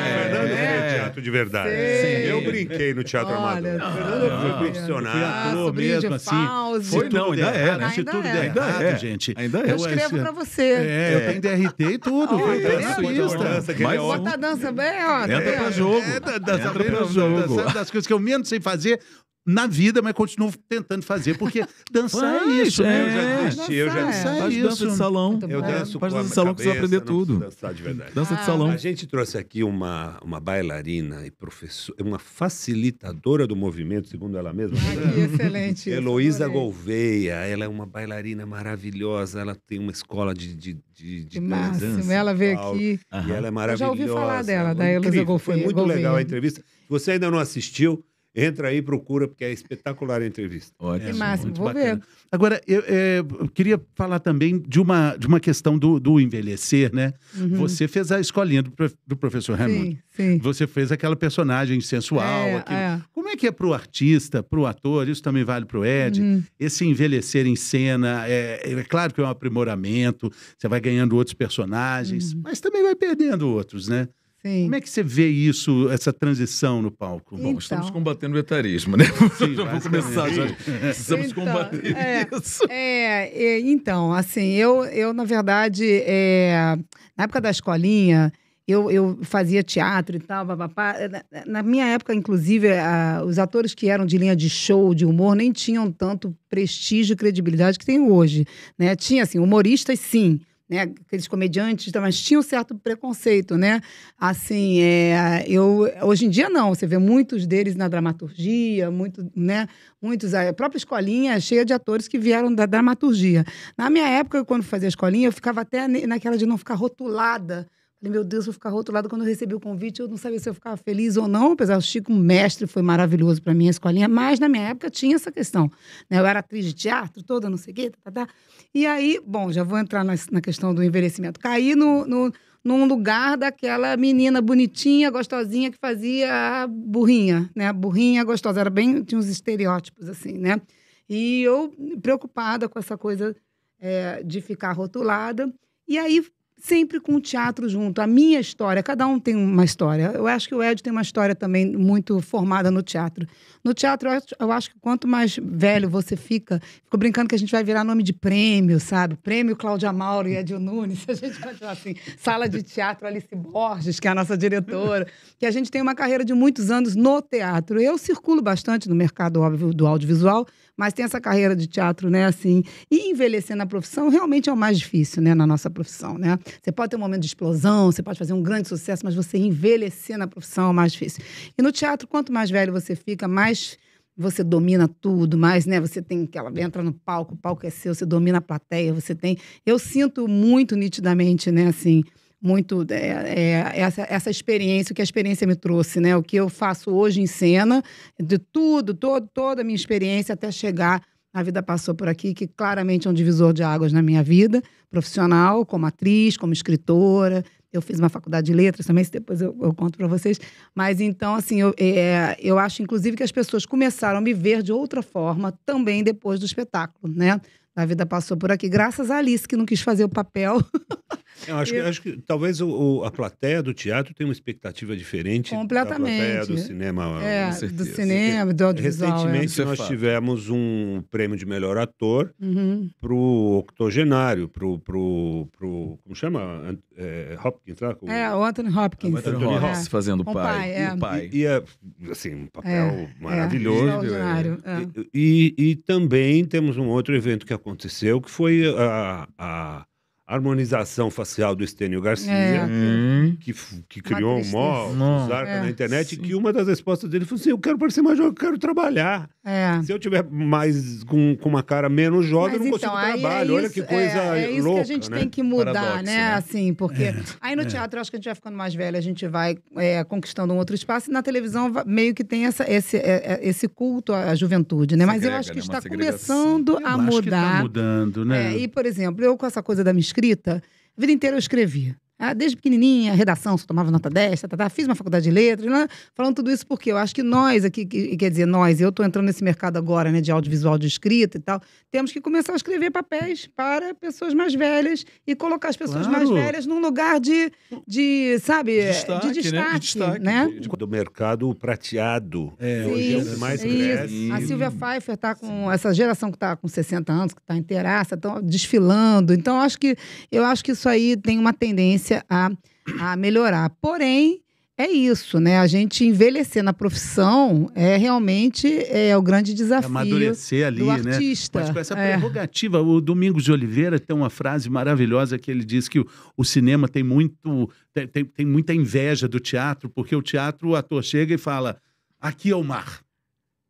É. Fernando é, é. teatro de verdade. Sim. Eu brinquei no teatro Olha, Fernando foi profissional. Fui mesmo, assim. assim. Foi não, ainda é, né? Se tudo é. der errado, gente. Ainda é. Eu escrevo para você. É, eu tenho DRT e tudo. Foi tranquilo artista. Dança, é mas bota a dança bem, ó. Entra pra jogo. É, tá, tá entra pra jogo. Das coisas que eu menos sei fazer, na vida, mas continuo tentando fazer, porque dançar é isso, né? é, né? Eu já desisti, eu já é. desisti. faz isso. dança de salão. Eu danço faz dança de salão cabeça, que você vai aprender tudo. Dançar de verdade. Ah. Dança ah. de salão. A gente trouxe aqui uma, uma bailarina e professora, uma facilitadora do movimento, segundo ela mesma. Né? Ai, excelente. Heloísa Gouveia, ela é uma bailarina maravilhosa, ela tem uma escola de, de, de, de Máximo, ela veio aqui. E ela é maravilhosa. Eu já ouvi falar dela, é da Heloísa Gouveia. Foi muito Gouveia. legal a entrevista. Você ainda não assistiu? Entra aí, procura, porque é espetacular a entrevista. Ótimo. É, máximo, vou bacana. ver. Agora, eu, é, eu, queria falar também de uma, de uma questão do, do envelhecer, né? Uhum. Você fez a escolinha do, do professor Raimundo. Sim, sim. Você fez aquela personagem sensual. É, É. Como é que é para o artista, para o ator, isso também vale para o Ed, uhum. esse envelhecer em cena, é, é, claro que é um aprimoramento, você vai ganhando outros personagens, uhum. mas também vai perdendo outros, né? Sim. Como é que você vê isso, essa transição no palco? Bom, então. estamos combatendo o etarismo, né? Sim, já vou começar, já precisamos então, combater é, isso. É, é, então, assim, eu, eu na verdade, é, na época da escolinha, eu, eu fazia teatro e tal, papapá. Eh, na, na minha época, inclusive, a, os atores que eram de linha de show, de humor, nem tinham tanto prestígio e credibilidade que tem hoje. Né? Tinha, assim, humoristas, sim, né, aqueles comediantes, então, mas tinha um certo preconceito, né? Assim, é, eu hoje em dia não, você vê muitos deles na dramaturgia, muito, né, muitos a própria escolinha é cheia de atores que vieram da dramaturgia. Na minha época, quando fazia a escolinha, eu ficava até naquela de não ficar rotulada Falei, meu Deus, vou ficar rotulada Quando eu recebi o convite, eu não sabia se eu ficava feliz ou não, apesar do Chico, mestre, foi maravilhoso para mim a escolinha, mas na minha época tinha essa questão. Né? Eu era atriz de teatro toda, não sei o quê, tá, tá. tá. E aí, bom, já vou entrar na, na questão do envelhecimento. Caí no, no, num lugar daquela menina bonitinha, gostosinha, que fazia a burrinha, né? A burrinha gostosa, era bem, tinha uns estereótipos assim, né? E eu preocupada com essa coisa é, de ficar rotulada. E aí sempre com o teatro junto. A minha história, cada um tem uma história. Eu acho que o Ed tem uma história também muito formada no teatro. No teatro, eu acho, que quanto mais velho você fica, fico brincando que a gente vai virar nome de prêmio, sabe? Prêmio Cláudia Mauro e Edio Nunes. A gente vai falar assim, sala de teatro Alice Borges, que é a nossa diretora. Que a gente tem uma carreira de muitos anos no teatro. Eu circulo bastante no mercado, óbvio, do audiovisual mas tem essa carreira de teatro, né? Assim, e envelhecer na profissão realmente é o mais difícil, né? Na nossa profissão, né? Você pode ter um momento de explosão, você pode fazer um grande sucesso, mas você envelhecer na profissão é o mais difícil. E no teatro, quanto mais velho você fica, mais você domina tudo, mas né, você tem que ela entra no palco, o palco é seu, você domina a plateia, você tem. Eu sinto muito nitidamente, né, assim, muito é, é, essa, essa experiência, o que a experiência me trouxe, né? O que eu faço hoje em cena, de tudo, todo, toda a minha experiência até chegar a vida passou por aqui, que claramente é um divisor de águas na minha vida profissional, como atriz, como escritora. Eu fiz uma faculdade de letras também, depois eu, eu conto para vocês. Mas então, assim, eu, é, eu acho inclusive que as pessoas começaram a me ver de outra forma também depois do espetáculo, né? A vida passou por aqui, graças a Alice, que não quis fazer o papel. Eu acho, eu... Que, acho que talvez o, o, a plateia do teatro tenha uma expectativa diferente Completamente. da plateia do cinema. É, do cinema, do audiovisual. Recentemente é. nós tivemos um prêmio de melhor ator uhum. o octogenário, para pro, pro como chama? É, Hopkins, lá? O... É, o Anthony Hopkins. Anthony, Hopkins, é. fazendo o pai. É. O pai. E, e, é, assim, um papel maravilhoso. E, e, e também temos um outro evento que aconteceu, que foi a, a harmonização facial do Estênio Garcia, é. Uhum. que, que criou um mó é. na internet, Sim. que uma das respostas dele foi assim, eu quero parecer mais jovem, eu quero trabalhar. É. Se eu tiver mais, com, com uma cara menos jovem, Mas eu não então, consigo é trabalhar Olha que coisa louca, é, é isso louca, que a gente né? tem que mudar, Paradoxo, né? né? Assim, porque é. aí no teatro, acho que a gente vai ficando mais velho, a gente vai conquistando um outro espaço, e na televisão meio que tem essa, esse, esse culto à juventude, né? Mas eu acho que né? está começando a tá mudar. está mudando, né? e, por exemplo, eu com essa coisa da minha escrita. A vida inteira eu escrevia. Ah, desde pequenininha, redação, só tomava nota 10, tá, tá, tá, fiz uma faculdade de letras, né? falando tudo isso porque eu acho que nós aqui, que, quer dizer, nós, eu estou entrando nesse mercado agora, né, de audiovisual, de escrita e tal, temos que começar a escrever papéis para pessoas mais velhas e colocar as pessoas claro. mais velhas num lugar de, de sabe, destaque, de destaque, né? De destaque, né? De, do mercado prateado. É, hoje é o mais A Silvia Pfeiffer tá com Sim. essa geração que tá com 60 anos, que tá inteiraça, está desfilando. Então, acho que eu acho que isso aí tem uma tendência tendência a, a melhorar. Porém, é isso, né? A gente envelhecer na profissão é realmente é, é o grande é desafio. amadurecer ali, do né? artista. né? Mas com essa é. prerrogativa, o Domingos de Oliveira tem uma frase maravilhosa que ele diz que o, o cinema tem muito tem, tem, muita inveja do teatro, porque o teatro o ator chega e fala: "Aqui é o mar".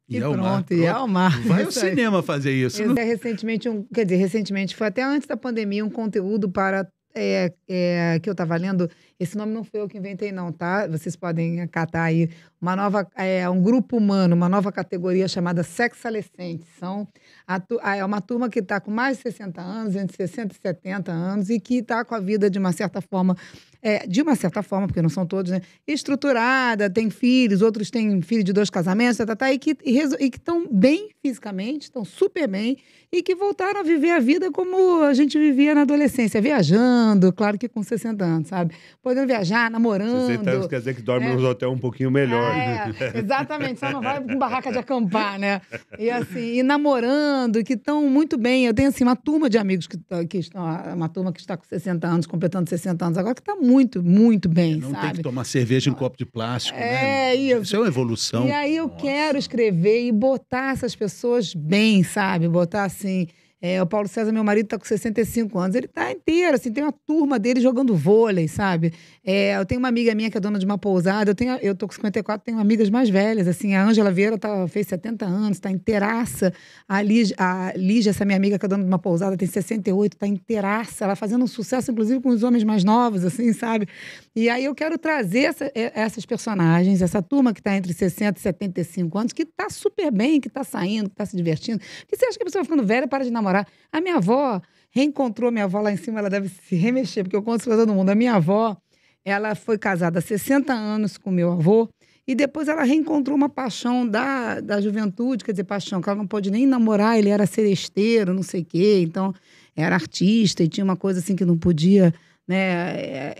E, é e é pronto, o mar. e é o mar. Vai o cinema fazer isso. não... Né? Recentemente, um, quer dizer, recentemente, foi até antes da pandemia, um conteúdo para é, é, que eu estava lendo, esse nome não foi eu que inventei, não, tá? Vocês podem acatar aí uma nova, é, um grupo humano, uma nova categoria chamada sexalescentes. São a, é uma turma que está com mais de 60 anos, entre 60 e 70 anos, e que está com a vida, de uma certa forma, é, de uma certa forma, porque não são todos, né? Estruturada, tem filhos, outros têm filho de dois casamentos, tá, tá, tá, e que estão bem fisicamente, estão super bem, e que voltaram a viver a vida como a gente vivia na adolescência, viajando, claro que com 60 anos, sabe? Podendo viajar, namorando. 60 anos quer dizer que dorme é. nos hotéis um pouquinho melhor. É, né? Exatamente, só não vai com barraca de acampar, né? E assim, e namorando, que estão muito bem. Eu tenho assim uma turma de amigos que, tá, que estão, uma turma que está com 60 anos, completando 60 anos agora, que está muito muito, muito bem, é, Não sabe? tem que tomar cerveja em copo de plástico, né? é, né? Isso. isso é uma evolução. E aí eu Nossa. quero escrever e botar essas pessoas bem, sabe? Botar assim é, o Paulo César, meu marido, está com 65 anos. Ele está inteiro, assim, tem uma turma dele jogando vôlei, sabe? É, eu tenho uma amiga minha que é dona de uma pousada, eu, tenho, eu tô com 54, tenho amigas mais velhas, assim, a Ângela Vieira tá, fez 70 anos, está inteiraça. A, Liz, a Lígia, essa minha amiga que é dona de uma pousada, tem 68, está inteiraça. Ela fazendo um sucesso, inclusive, com os homens mais novos, assim, sabe? E aí eu quero trazer essa, é, essas personagens, essa turma que está entre 60 e 75 anos, que está super bem, que está saindo, que está se divertindo. Porque você acha que a pessoa ficando velha para de namorar? A minha avó reencontrou minha avó lá em cima, ela deve se remexer, porque eu conto para todo mundo. A minha avó, ela foi casada há 60 anos com meu avô, e depois ela reencontrou uma paixão da, da juventude, quer dizer, paixão, que ela não pôde nem namorar, ele era seresteiro, não sei o quê, então era artista e tinha uma coisa assim que não podia né, é,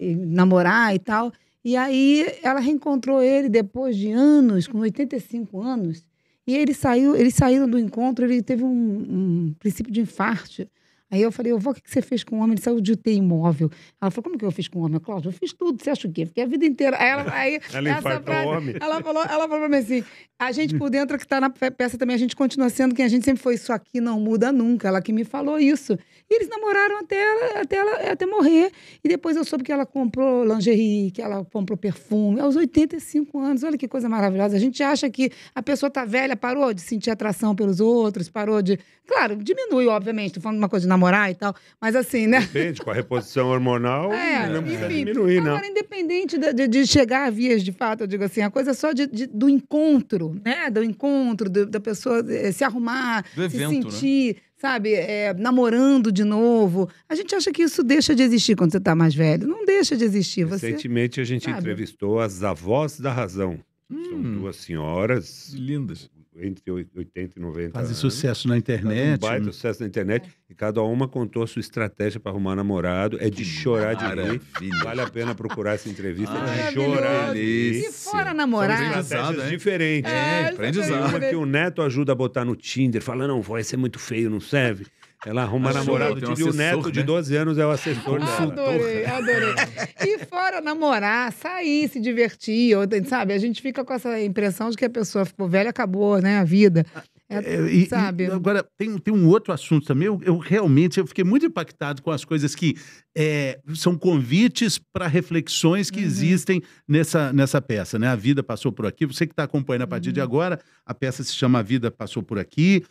é, namorar e tal. E aí ela reencontrou ele depois de anos, com 85 anos, e ele saiu, ele saíram do encontro, ele teve um, um, princípio de infarte. Aí eu falei, vó, o que você fez com o homem? Ele saiu de UTI imóvel. Ela falou, como que eu fiz com o homem? Cláudio, eu fiz tudo, você acha o quê? Fiquei a vida inteira. Aí ela, aí, ela essa frase, homem. Ela falou, ela falou pra mim assim, a gente por dentro que tá na peça também, a gente continua sendo quem a gente sempre foi, isso aqui não muda nunca. Ela que me falou isso. E eles namoraram até ela, até ela até morrer. E depois eu soube que ela comprou lingerie, que ela comprou perfume, aos 85 anos. Olha que coisa maravilhosa. A gente acha que a pessoa tá velha, parou de sentir atração pelos outros, parou de. Claro, diminui, obviamente. Estou falando uma coisa de namorar e tal. Mas assim, né? Depende, com a reposição hormonal, é, né, não enfim, diminuir, não. Né? Agora, independente de, de, chegar a vias de fato, eu digo assim, a coisa é só de, do encontro, né? Do encontro, do, da pessoa eh, se arrumar, do evento, se né? sentir. Né? sabe, é, namorando de novo. A gente acha que isso deixa de existir quando você está mais velho. Não deixa de existir. Você, Recentemente a gente sabe? entrevistou as avós da razão. Hum. São duas senhoras. Lindas entre 80 e 90 Fazem anos. sucesso na internet. um baita né? sucesso na internet. E cada uma contou sua estratégia para arrumar namorado. É de chorar de rir. Vale a pena procurar essa entrevista. É de chorar de E fora namorado. São estratégias diferentes. É, é, aprendizado. Uma que o Neto ajuda a botar no Tinder. Fala, não, vai ser é muito feio, não serve. Ela arruma a namorado. Tive um o neto né? de 12 anos, é o assessor dela. Adorei, adorei. E fora namorar, sair, se divertir, sabe? A gente fica com essa impressão de que a pessoa ficou velha, acabou, né? A vida. É, é sabe? E, agora, tem, tem um outro assunto também. Eu, eu, realmente eu fiquei muito impactado com as coisas que é, são convites para reflexões que uhum. existem nessa, nessa peça. Né? A Vida Passou Por Aqui. Você que está acompanhando a partir uhum. de agora, a peça se chama A Vida Passou Por Aqui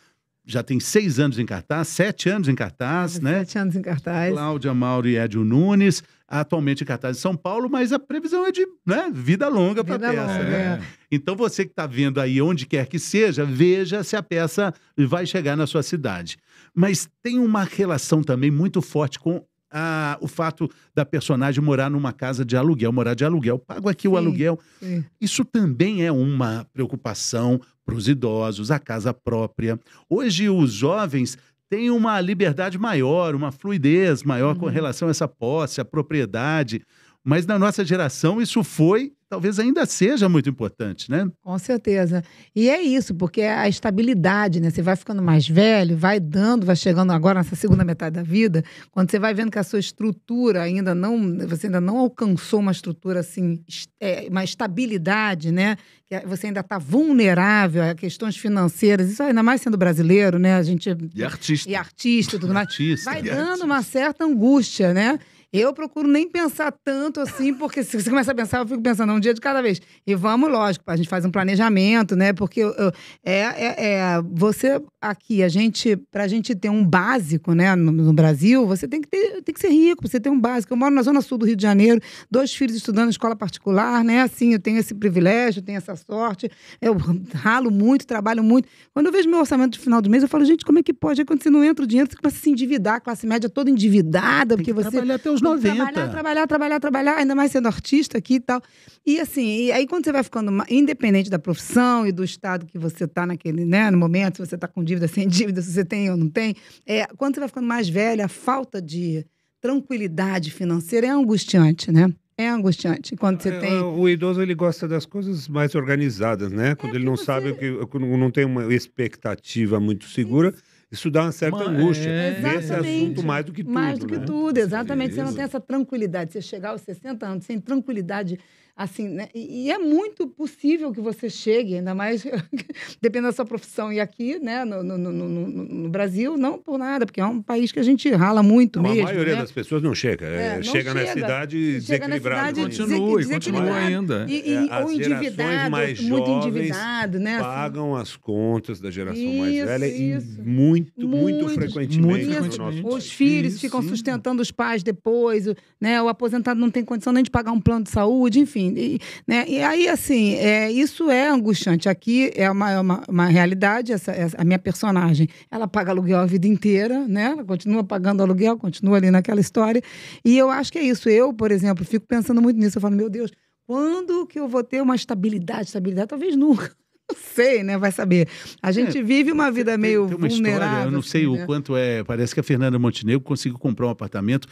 já tem seis anos em cartaz, sete anos em cartaz, né? Sete anos em cartaz. Cláudia Mauro e Edio Nunes, atualmente em cartaz em São Paulo, mas a previsão é de né, vida longa para a peça, longa, né? É. Então você que está vendo aí, onde quer que seja, veja se a peça vai chegar na sua cidade. Mas tem uma relação também muito forte com a, o fato da personagem morar numa casa de aluguel, morar de aluguel, pago aqui sim, o aluguel. Sim. Isso também é uma preocupação para os idosos, a casa própria. Hoje, os jovens têm uma liberdade maior, uma fluidez maior uhum. com relação a essa posse, a propriedade. Mas na nossa geração, isso foi talvez ainda seja muito importante, né? Com certeza. E é isso, porque é a estabilidade, né? Você vai ficando mais velho, vai dando, vai chegando agora nessa segunda metade da vida, quando você vai vendo que a sua estrutura ainda não, você ainda não alcançou uma estrutura assim, é, uma estabilidade, né? É, você ainda está vulnerável a questões financeiras, isso ainda mais sendo brasileiro, né? A gente e artista e artista, tudo mais, artista, vai dando artista. uma certa angústia, né? Eu procuro nem pensar tanto assim, porque se você começa a pensar, eu fico pensando é um dia de cada vez. E vamos, lógico, a gente faz um planejamento, né? Porque eu, eu, é, é, é, você aqui a gente, a gente ter um básico, né, no, no, Brasil, você tem que ter, tem que ser rico, você tem um básico. Eu moro na zona sul do Rio de Janeiro, dois filhos estudando em escola particular, né? Assim, eu tenho esse privilégio, tenho essa sorte. Eu ralo muito, trabalho muito. Quando eu vejo meu orçamento de final do mês, eu falo, gente, como é que pode? quando você não entra o dinheiro, você começa a se endividar, a classe média toda endividada, porque você trabalhar até os 90. Trabalhar, trabalhar, trabalhar, trabalhar, ainda mais sendo artista aqui e tal. E assim, e aí quando você vai ficando independente da profissão e do estado que você está naquele, né, no momento, se você está com dinheiro dívida, sem dívida, se você tem ou não tem. É, quando você vai ficando mais velha, a falta de tranquilidade financeira é angustiante, né? É angustiante quando você é, tem. É, o idoso ele gosta das coisas mais organizadas, né? É, quando é, ele não você... sabe que não tem uma expectativa muito segura. Isso. Isso dá uma certa Mas, angústia. É. Esse assunto mais do que tudo. Mais do que né? tudo, exatamente. Beleza. Você não tem essa tranquilidade. Você chegar aos 60 anos sem tranquilidade assim, né? E, é muito possível que você chegue, ainda mais dependendo da sua profissão. E aqui, né, no, no, no, no, Brasil, não por nada, porque é um país que a gente rala muito não, mesmo. A maioria né? das pessoas não chega. É, é não chega, chega na cidade desequilibrada. Continua, e continua ainda. E, e, é, ou endividado, mais muito endividado, né? Assim. Pagam as contas da geração isso, mais velha isso. e muito, muito, muito frequentemente. Muito frequentemente. No os filhos isso, ficam sim. sustentando os pais depois, né? O aposentado não tem condição nem de pagar um plano de saúde, enfim enfim. E, né? e aí, assim, é, isso é angustiante. Aqui é uma, é uma, uma realidade, essa, essa, a minha personagem, ela paga aluguel a vida inteira, né? Ela continua pagando aluguel, continua ali naquela história. E eu acho que é isso. Eu, por exemplo, fico pensando muito nisso. Eu falo, meu Deus, quando que eu vou ter uma estabilidade? Estabilidade talvez nunca sei, né? Vai saber. A é, gente é, vive uma vida tem, meio tem uma vulnerável. História, eu não assim, sei né? o quanto é. Parece que a Fernanda Montenegro conseguiu comprar um apartamento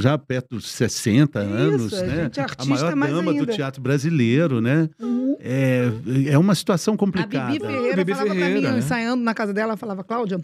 já perto dos 60 Isso, anos, a né? Gente, é a maior dama ainda. do teatro brasileiro, né? Uhum. É, é uma situação complicada. A Bibi Ferreira a Bibi falava Ferreira, pra mim, né? ensaiando na casa dela, ela falava, Cláudia,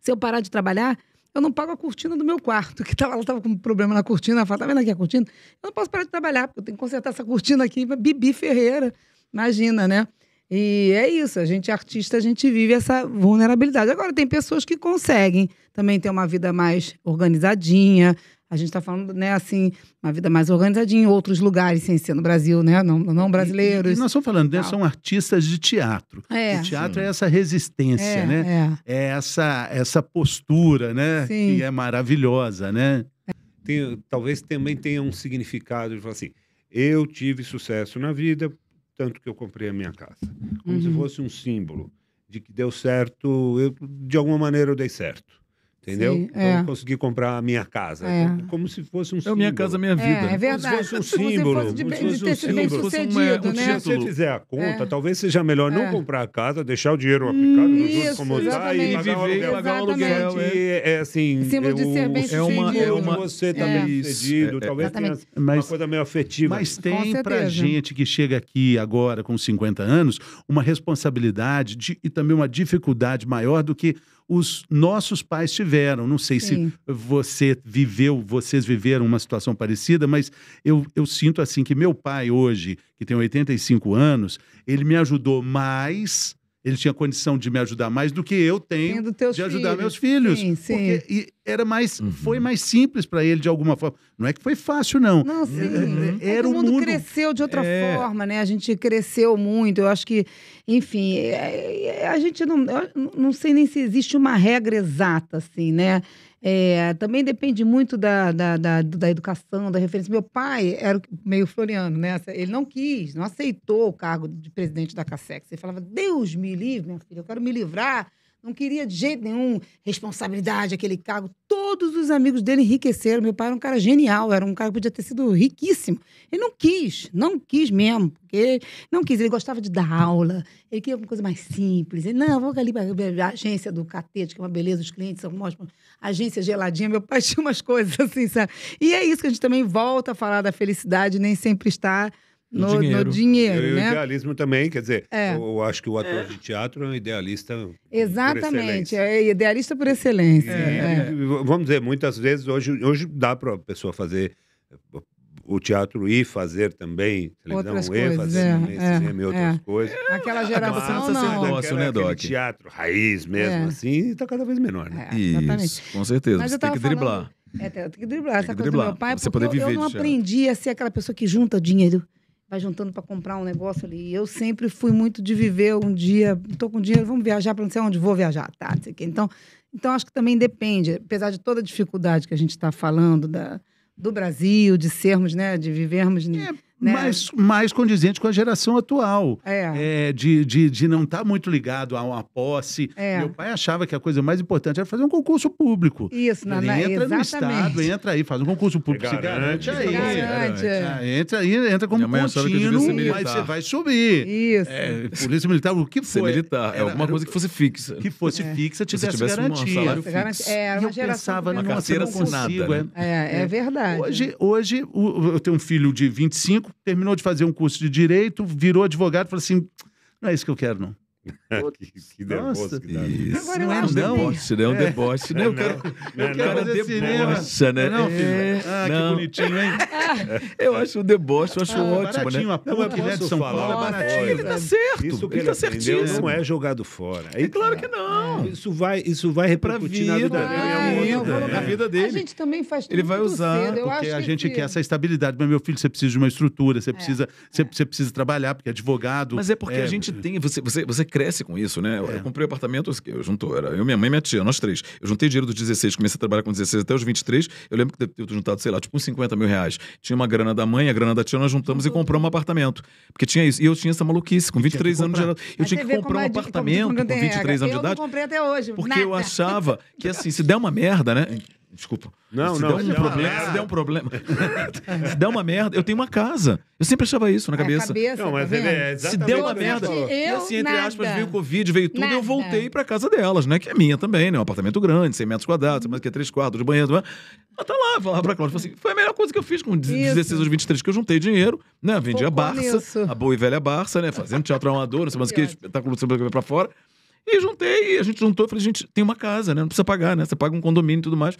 se eu parar de trabalhar, eu não pago a cortina do meu quarto, que tava, ela estava com problema na cortina. Ela fala, tá vendo aqui a cortina? Eu não posso parar de trabalhar, porque eu tenho que consertar essa cortina aqui. Bibi Ferreira, imagina, né? E é isso, a gente artista, a gente vive essa vulnerabilidade. Agora, tem pessoas que conseguem também ter uma vida mais organizadinha. A gente está falando, né, assim, uma vida mais organizadinha em outros lugares, sem ser no Brasil, né? Não, não brasileiros. E, e nós estamos falando, né, são artistas de teatro. É, o teatro sim. é essa resistência, é, né? É. é. essa, essa postura, né? Sim. Que é maravilhosa, né? Tem, talvez também tenha um significado de falar assim, eu tive sucesso na vida tanto que eu comprei a minha casa. Como uhum. se fosse um símbolo de que deu certo, eu, de alguma maneira eu dei certo. Entendeu? Sim, então é. eu consegui comprar a minha casa. É. é como se fosse um símbolo. É a minha casa, a minha é, vida. É, é verdade. Como se fosse um símbolo. como é, né? se fosse um símbolo. se você fizer a conta, talvez seja melhor não comprar a casa, deixar o dinheiro aplicado no juros como e pagar o aluguel. Pagar o é, assim... Símbolo de É uma, é uma, você tá é. Talvez tenha uma coisa meio afetiva. Mas tem pra gente que chega aqui agora com 50 anos uma responsabilidade e também uma dificuldade maior do que os nossos pais tiveram. Não sei Sim. se você viveu, vocês viveram uma situação parecida, mas eu, eu sinto assim que meu pai hoje, que tem 85 anos, ele me ajudou mais ele tinha condição de me ajudar mais do que eu tenho de ajudar filhos. meus filhos. Sim, sim. Porque, era mais uhum. foi mais simples para ele de alguma forma. Não é que foi fácil não. Não, é, sim. É, é, é era o mundo, mundo, cresceu de outra é... forma, né? A gente cresceu muito. Eu acho que, enfim, a gente não não sei nem se existe uma regra exata assim, né? É, também depende muito da, da, da, da, educação, da referência. Meu pai era meio floriano, né? Ele não quis, não aceitou o cargo de presidente da Cassex. Ele falava, Deus me livre, minha filha, eu quero me livrar não queria de jeito nenhum responsabilidade, aquele cargo. Todos os amigos dele enriqueceram. Meu pai era um cara genial, era um cara que podia ter sido riquíssimo. Ele não quis, não quis mesmo, porque não quis. Ele gostava de dar aula, ele queria uma coisa mais simples. Ele, não, vou ali para a agência do Catete, que é uma beleza, os clientes são ótimos. Agência geladinha, meu pai tinha umas coisas assim, sabe? E é isso que a gente também volta a falar da felicidade, nem sempre está no, dinheiro. No dinheiro e né? o idealismo também, quer dizer, é. eu, acho que o ator é. de teatro é um idealista. Exatamente, é idealista por excelência. É. Vamos dizer, muitas vezes hoje, hoje dá para a pessoa fazer o teatro e fazer também televisão outras e fazer é, é, e outras é. coisas. Aquela geração não. Assim, Negócio, né, Doc? teatro raiz mesmo, é. assim, está cada vez menor, né? É, Isso, exatamente. com certeza. Mas você tem que falando... driblar. É, tem que driblar. Tem essa que coisa driblar. do meu pai, você porque poder eu, viver eu não aprendi a ser aquela pessoa que junta dinheiro vai juntando para comprar um negócio ali. Eu sempre fui muito de viver um dia, estou com dinheiro, vamos viajar para não sei onde vou viajar, tá? Então, então acho que também depende, apesar de toda a dificuldade que a gente está falando da, do Brasil, de sermos, né, de vivermos é, né? Mas mais condizente com a geração atual. É. é de, de, de não estar tá muito ligado a uma posse. É. Meu pai achava que a coisa mais importante era fazer um concurso público. Isso, na, na Entra exatamente. no Estado, entra aí, faz um concurso público. Se garante, se garante aí. Se garante. Ah, entra aí, entra como contínuo, mas você vai subir. Isso. É, polícia militar, o que foi? Ser militar. É era, é alguma coisa que fosse fixa. Que fosse é. fixa, tivesse, tivesse garantia. Um É, era uma e eu pensava, carteira não consigo. Né? é, é, né? verdade. Hoje, hoje eu tenho um filho de 25, terminou de fazer um curso de direito, virou advogado e falou assim: não é isso que eu quero, não. que, deboche que dá. Né? Agora, não é um deboche, né? É um é. deboche. Né? Não, o cara, deboche cara né? Não, é, ah, não. que bonitinho, hein? eu acho o deboche, eu acho ah, é ótimo, né? A PUC, que né, mas de São Paulo falar, é baratinho. ele tá certo, isso ele, ele tá certinho. Não é jogado fora. É, é claro que não. É. Isso vai, isso vai repercutir na vida dele. Na vida dele. A gente também faz tudo Ele vai usar, porque a gente quer essa estabilidade. Mas, meu filho, você precisa de uma estrutura, você precisa trabalhar, porque é advogado... Mas é porque a gente tem... Você cresce com isso, né? Eu, é. eu comprei um apartamento, eu juntou, era eu, minha mãe e minha tia, nós três. Eu juntei dinheiro dos 16, comecei a trabalhar com 16 até os 23. Eu lembro que eu ter juntado, sei lá, tipo uns 50 mil reais. Tinha uma grana da mãe, a grana da tia, nós juntamos e compramos um apartamento. Porque tinha isso. E eu tinha essa maluquice, com 23 anos de idade. Eu tinha que comprar um apartamento com 23 anos de idade. Eu comprei até hoje. Porque eu achava que assim, se der uma merda, né? Desculpa. Não, se não. Der um não, problema, não. Se der um problema. se der uma merda. Eu tenho uma casa. Eu sempre achava isso na é, cabeça. cabeça não, tá mas tá é Se deu uma merda. Eu, e assim, entre nada. aspas, veio o Covid, veio tudo, nada. eu voltei pra casa delas, né? Que é minha também, né? Um apartamento grande, 100 metros quadrados, mas que é quartos de banheiro. Mas tá lá, lá pra Cláudia. Assim, foi a melhor coisa que eu fiz com 16 aos 23, que eu juntei dinheiro, né? Vendi a Barça, nisso. a boa e velha Barça, né? Fazendo teatro amador, não sei mais o que, espetáculo pra fora. E juntei, a gente juntou, eu falei, gente, tem uma casa, né? Não precisa pagar, né? Você paga um condomínio e tudo mais.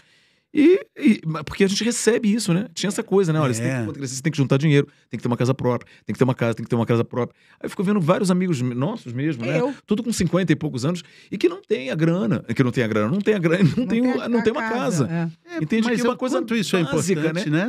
E, e, porque a gente recebe isso, né? Tinha essa coisa, né? Olha, é. você, tem que, é. você tem que juntar dinheiro, tem que ter uma casa própria, tem que ter uma casa, tem que ter uma casa própria. Aí eu fico vendo vários amigos nossos mesmo, né? eu. né? Tudo com 50 e poucos anos e que não tem a grana, que não tem a grana, não tem a grana, não, não tem, tem, não tem uma casa. casa. É. é Entende Mas que é uma coisa quanto isso é né? importante, né? né?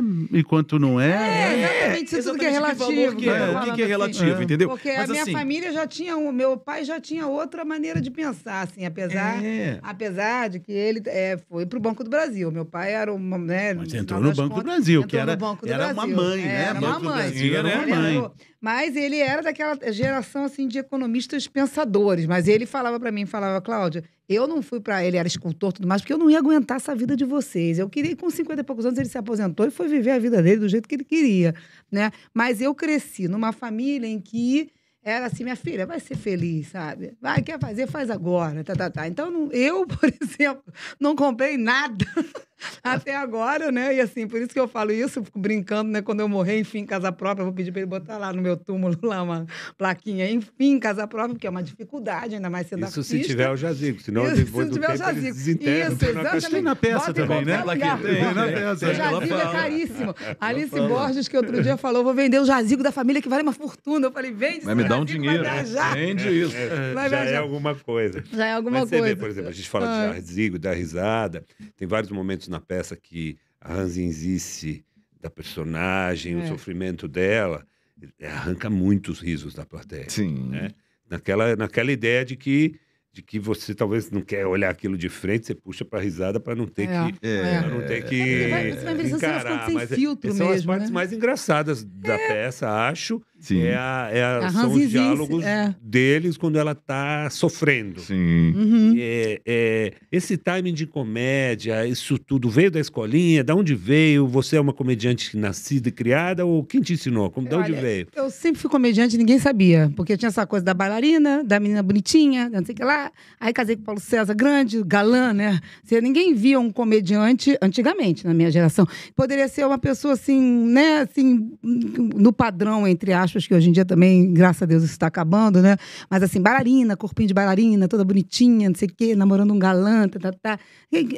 não é, é. É, exatamente, isso tudo que é relativo. Que é, né? o que, é assim. relativo, assim. entendeu? Porque Mas, a minha assim, família já tinha o meu pai já tinha outra maneira de pensar, assim, apesar, apesar de que ele é, foi pro Banco do Brasil, meu pai pai era um. Né, mas entrou no Banco contas, do Brasil, que era, do era Brasil. uma mãe, né? Era uma mãe. Brasil, era uma mãe. Entrou, mas ele era daquela geração assim de economistas pensadores. Mas ele falava para mim, falava, Cláudia, eu não fui para ele, era escultor tudo mais, porque eu não ia aguentar essa vida de vocês. Eu queria, com 50 e poucos anos, ele se aposentou e foi viver a vida dele do jeito que ele queria, né? Mas eu cresci numa família em que era assim, minha filha, vai ser feliz, sabe? Vai, quer fazer, faz agora, tá, tá, tá. Então, eu, por exemplo, não comprei nada até agora, né? E assim, por isso que eu falo isso, fico brincando, né? Quando eu morrer, enfim, casa própria, vou pedir para ele botar lá no meu túmulo, lá uma plaquinha, enfim, casa própria, porque é uma dificuldade, ainda mais sendo isso artista. Isso se tiver o jazigo, senão isso, depois se tiver o jazigo. Isso, exatamente. na peça também, né? Lugar. Né? Tem O jazigo é caríssimo. Alice Borges, que outro dia falou, vou vender o jazigo da família que vale uma fortuna. Eu falei, vende Mas me dá um dinheiro. Vende isso. Vai já é alguma coisa. Já é alguma coisa. por exemplo, a gente fala de ah. jazigo, da risada, tem vários momentos momentos na peça que a ranzinzice da personagem, é. o sofrimento dela, eh, arranca muitos risos da plateia. Sim. Né? Naquela, naquela ideia de que de que você talvez não quer olhar aquilo de frente, você puxa para risada para não ter é, que é, não ter que é, você vai, encarar, mas é, filtro são as partes né? mais engraçadas da é. peça, acho. Sim. É a, é a, é a são os diálogos é. deles quando ela está sofrendo. Sim. Uhum. É, é, esse timing de comédia, isso tudo veio da escolinha? Da onde veio? Você é uma comediante nascida e criada ou quem te ensinou? Como, da onde Olha, veio? Eu sempre fui comediante ninguém sabia. Porque tinha essa coisa da bailarina, da menina bonitinha, não sei o que lá. Aí casei com o Paulo César Grande, galã, né? Você, ninguém via um comediante antigamente, na minha geração. Poderia ser uma pessoa assim, né? Assim, no padrão, entre aspas machos, que hoje em dia também, graças a Deus, isso está acabando, né? Mas assim, bailarina, corpinho de bailarina, toda bonitinha, não sei o quê, namorando um galã, tá, tá, tá.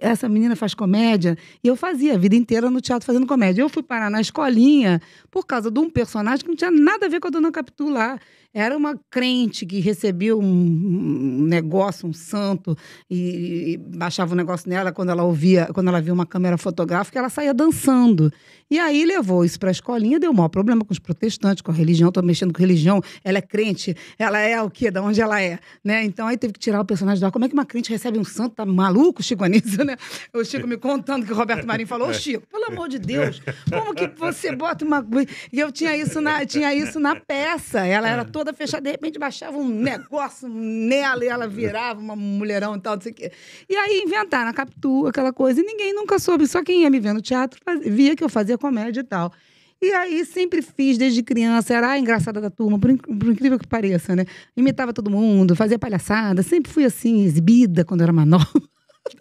Essa menina faz comédia. E eu fazia a vida inteira no teatro fazendo comédia. Eu fui parar na escolinha por causa de um personagem que não tinha nada a ver com a Dona Capitu lá. Era uma crente que recebia um negócio, um santo, e, e baixava o um negócio nela quando ela ouvia, quando ela via uma câmera fotográfica, ela saía dançando. E aí levou isso para a escolinha, deu maior problema com os protestantes, com a religião, tô mexendo com religião, ela é crente, ela é o quê? Da onde ela é? Né? Então aí teve que tirar o personagem dela. Como é que uma crente recebe um santo? Tá maluco, Chico Anísio, né? O Chico me contando que o Roberto Marinho falou, Chico, pelo amor de Deus, como que você bota uma. E eu tinha isso na, tinha isso na peça. Ela era toda fechada, de repente baixava um negócio nela e ela virava uma mulherão e tal, não sei o quê. E aí inventaram a Capitu, aquela coisa, e ninguém nunca soube, só quem ia me ver no teatro fazia, via que eu fazia comédia e tal. E aí sempre fiz desde criança, era a engraçada da turma, por, por, incrível que pareça, né? Imitava todo mundo, fazia palhaçada, sempre fui assim, exibida quando era menor.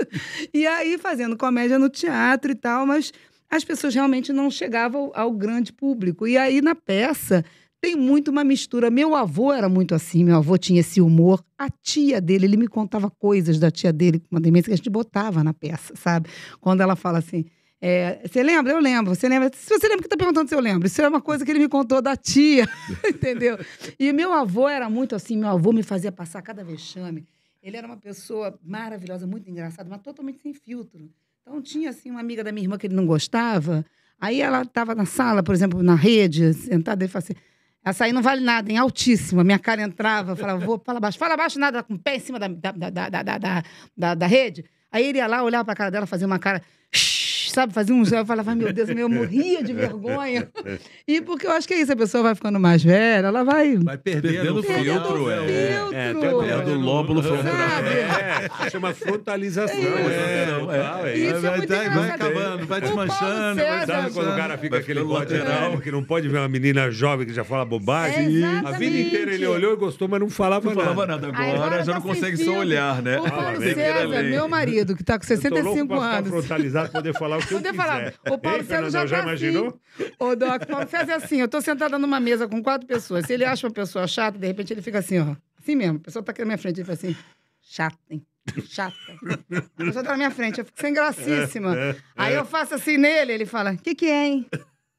e aí fazendo comédia no teatro e tal, mas as pessoas realmente não chegavam ao grande público. E aí na peça tem muito uma mistura. Meu avô era muito assim, meu avô tinha esse humor. A tia dele, ele me contava coisas da tia dele, uma demência que a gente botava na peça, sabe? Quando ela fala assim, é, você lembra? Eu lembro. Você lembra? Se você lembra que está perguntando se eu lembro, isso é uma coisa que ele me contou da tia, entendeu? E meu avô era muito assim, meu avô me fazia passar cada vexame. Ele era uma pessoa maravilhosa, muito engraçada, mas totalmente sem filtro. Então tinha assim uma amiga da minha irmã que ele não gostava. Aí ela estava na sala, por exemplo, na rede, sentada e falava assim: Açaí não vale nada, em altíssima. Minha cara entrava, falava, vou, fala baixo. Fala baixo, nada, com o pé em cima da, da, da, da, da, da, da rede. Aí ele ia lá, olhava pra cara dela, fazia uma cara... Shh! sabe, fazia gel e falava, meu Deus, eu morria de vergonha. E porque eu acho que é isso, a pessoa vai ficando mais velha, ela vai. Vai perdendo, perdendo o filtro, filtro. É, filtro. é, é do lóbulo frontal. É, chama frontalização. É, né? é, é, é. Vai, vai acabando, vai desmanchando. sabe quando o cara fica aquele lateral né? que não pode ver uma menina jovem que já fala bobagem? É, a vida inteira ele olhou e gostou, mas não falava nada. Não falava nada agora, já não consegue só olhar, né? O Paulo ah, César, meu marido, que tá com 65 anos. Pra poder falar o não tem falava, o Paulo Ei, Fernando, já, já tá assim. imaginou? Assim. Ô, Doc, o Paulo César é assim, eu tô sentada numa mesa com quatro pessoas. Se ele acha uma pessoa chata, de repente ele fica assim, ó. Assim mesmo, a pessoa tá aqui na minha frente, ele fala assim, chata, hein? Chata. A pessoa tá na minha frente, eu fico sem gracíssima. É, é. Aí eu faço assim nele, ele fala, o que que é, hein?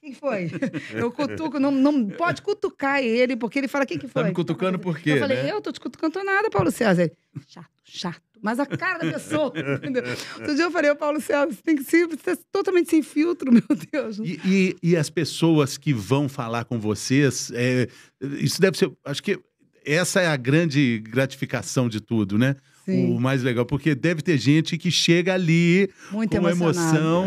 Quem foi? Eu cutuco, não, não pode cutucar ele, porque ele fala: quem que foi? Tá me cutucando por quê? Eu falei: né? eu tô te cutucando nada, Paulo César. Ele, chato, chato. Mas a cara da pessoa, entendeu? Outro dia eu falei: Paulo César, você tem que ser, você é totalmente sem filtro, meu Deus. E, e, e, as pessoas que vão falar com vocês, é, isso deve ser. Acho que essa é a grande gratificação de tudo, né? Sim. o mais legal, porque deve ter gente que chega ali Muito com emoção,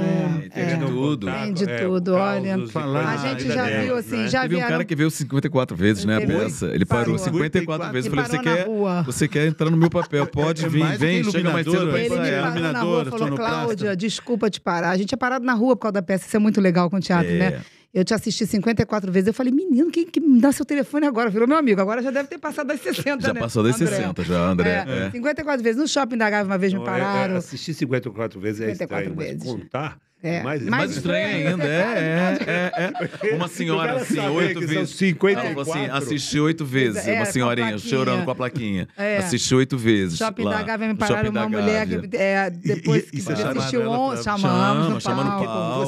é, é, é. tudo. Entende de é, tudo, olha. Falar, a gente já né? viu né? assim, já Teve vieram... um cara que veio 54 vezes, né, a peça. Ele parou, 54 vezes. ele falei, você quer, você quer entrar no meu papel, é pode é, vir, vem, chega mais cedo. Ele me parou na rua, falou, Cláudia, desculpa te parar. A gente é parado na rua por causa da peça, isso é muito legal com o teatro, né? Eu te assisti 54 vezes. Eu falei, menino, quem que me dá seu telefone agora? Virou meu amigo. Agora já deve ter passado das 60, já né? passou das André. 60, já, André. É, é. 54 vezes. No shopping da Gávea uma vez Não, me é, é, pararam. Eu, eu assisti 54 vezes, 54 é estranho, vezes. contar... É. Mais, mais, mais estranho ainda, é, é, é, é, é, Uma senhora, assim, oito vezes. 54. Não, assim, assisti oito é, vezes, uma senhorinha chorando com a plaquinha. Assisti oito vezes. Shopping lá, da Gávea me pararam uma mulher que depois e, e, que assistiu 11, chamamos, chamamos no palco. Chamando no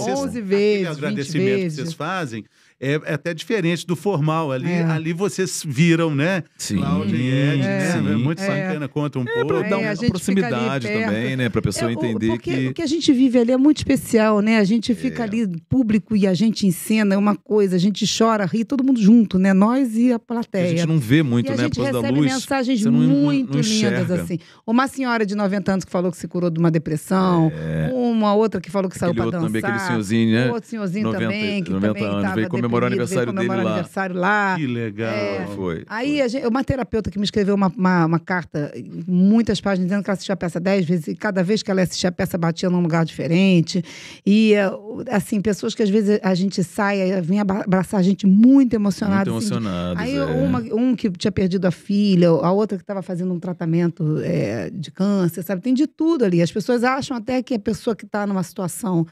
palco. 11 vezes. agradecimento que vocês fazem é, é até diferente do formal. Ali, é. ali vocês viram, né? Sim. Cláudia e Ed, né? É, é muito sacana, é. conta um é, pouco. Pra dar uma proximidade também, né? Para a pessoa o, entender porque que. O que a gente vive ali é muito especial, né? A gente fica ali público e a gente encena, é uma coisa, a gente chora, ri, todo mundo junto, né? Nós e a plateia. a gente não vê muito, e né? A gente recebe luz, mensagens muito não, não lindas, assim. Uma senhora de 90 anos que falou que se curou de uma depressão, uma outra que falou que Aquele saiu para dançar. Também, aquele senhorzinho, né? Outro senhorzinho 90, também, que 90 também anos, veio comemorar comemorou o aniversário veio comemorar dele lá. aniversário lá. Que legal. É, foi. Aí foi. Gente, uma terapeuta que me escreveu uma, uma, uma, carta, muitas páginas, dizendo que ela assistia a peça dez vezes, e cada vez que ela assistia a peça batia num lugar diferente. E, eh, assim, pessoas que às vezes a gente sai, vem abraçar a gente muito emocionada. Muito assim, Aí é. uma, um que tinha perdido a filha, a outra que estava fazendo um tratamento é, de câncer, sabe? Tem de tudo ali. As pessoas acham até que a pessoa que está numa situação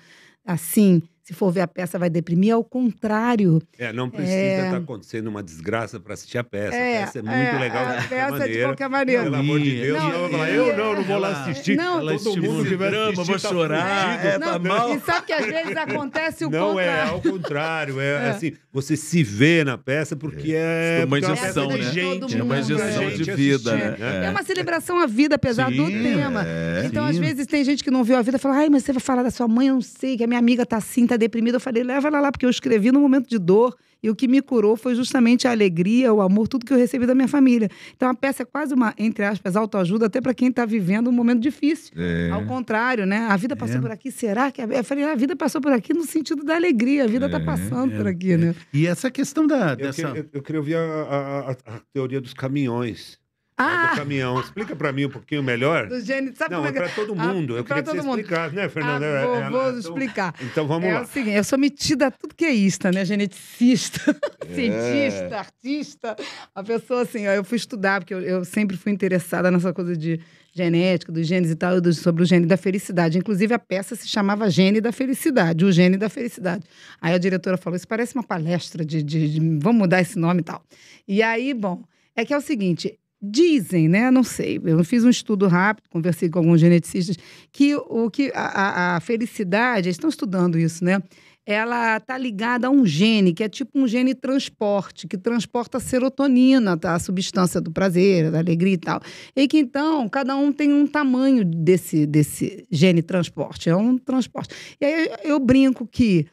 assim se for ver a peça, vai deprimir. Ao contrário. É, não precisa estar é... tá acontecendo uma desgraça para assistir a peça. É, a peça é muito é, legal. A peça é de qualquer maneira. pelo amor de Deus, não, não, eu não, não vou lá assistir. Não, Todo estimula, mundo vai drama, vou chorar. É, tá mal. E sabe que às vezes acontece o não contrário. Não, é ao contrário. É, é, assim, você se vê na peça porque é. é uma injeção, né? Gente, é uma injeção de né? né? vida. Né? É. uma celebração à vida, apesar do tema. Então, às vezes, tem gente que não viu a vida e fala: ai, mas você vai falar da sua mãe, eu não sei, que a minha amiga tá assim, tá deprimida, eu falei, leva ela lá, porque eu escrevi no momento de dor. E o que me curou foi justamente a alegria, o amor, tudo que eu recebi da minha família. Então a peça é quase uma, entre aspas, autoajuda, até para quem está vivendo um momento difícil. É. Ao contrário, né? A vida passou é. por aqui, será que. A... Eu falei, a vida passou por aqui no sentido da alegria, a vida está é. passando por é. aqui, né? E essa questão da. Dessa... Eu, queria, eu, eu, queria ouvir a, a, a teoria dos caminhões. Ah. do caminhão. Explica para mim um pouquinho melhor. Do gênero, sabe Não, como é, é para todo ah, mundo. Ah, eu queria que você mundo. explicasse, né, Fernanda? Ah, é, vou, vou então, explicar. Então, vamos é lá. É o seguinte, eu sou metida a tudo que é ista, né? Geneticista, é. cientista, artista. A pessoa assim, ó, eu fui estudar, porque eu, eu sempre fui interessada nessa coisa de genética, dos genes e tal, do, sobre o gene da felicidade. Inclusive, a peça se chamava Gene da Felicidade, o gene da felicidade. Aí a diretora falou: Isso parece uma palestra de, de, de vamos mudar esse nome e tal. E aí, bom, é que é o seguinte: dizem, né? Não sei. Eu fiz um estudo rápido, conversei com alguns geneticistas que o que a, a, felicidade, eles estão estudando isso, né? Ela está ligada a um gene que é tipo um gene transporte que transporta a serotonina, tá? a substância do prazer, da alegria e tal. E que então cada um tem um tamanho desse desse gene transporte, é um transporte. E aí eu brinco que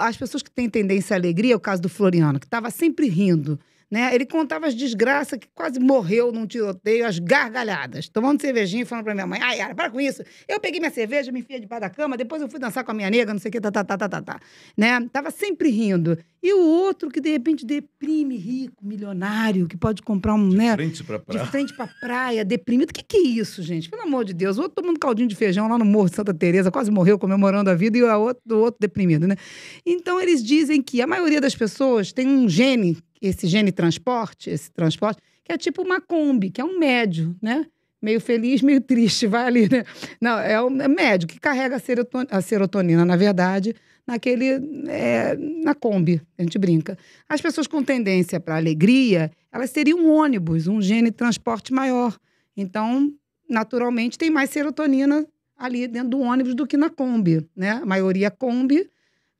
as pessoas que têm tendência à alegria, é o caso do Floriano, que estava sempre rindo né? Ele contava as desgraças que quase morreu num tiroteio, as gargalhadas, tomando cervejinha e falando pra minha mãe: ai, Yara, para com isso. Eu peguei minha cerveja, me enfiei debaixo da cama, depois eu fui dançar com a minha nega, não sei o que, tá, tá, tá, tá, tá. tá. Né? Tava sempre rindo. E o outro que, de repente, deprime, rico, milionário, que pode comprar um. De né, frente para praia. De frente para praia, deprimido. O que, que é isso, gente? Pelo amor de Deus. O outro tomando caldinho de feijão lá no Morro de Santa Teresa, quase morreu comemorando a vida, e o outro, o outro deprimido, né? Então, eles dizem que a maioria das pessoas tem um gene, esse gene transporte, esse transporte, que é tipo uma Kombi, que é um médio, né? meio feliz, meio triste, vai ali, né? Não, é o médio que carrega a serotonina, a serotonina na verdade, naquele é, na Kombi, a gente brinca. As pessoas com tendência para alegria, elas seriam um ônibus, um gene de transporte maior. Então, naturalmente, tem mais serotonina ali dentro do ônibus do que na Kombi, né? A maioria Kombi,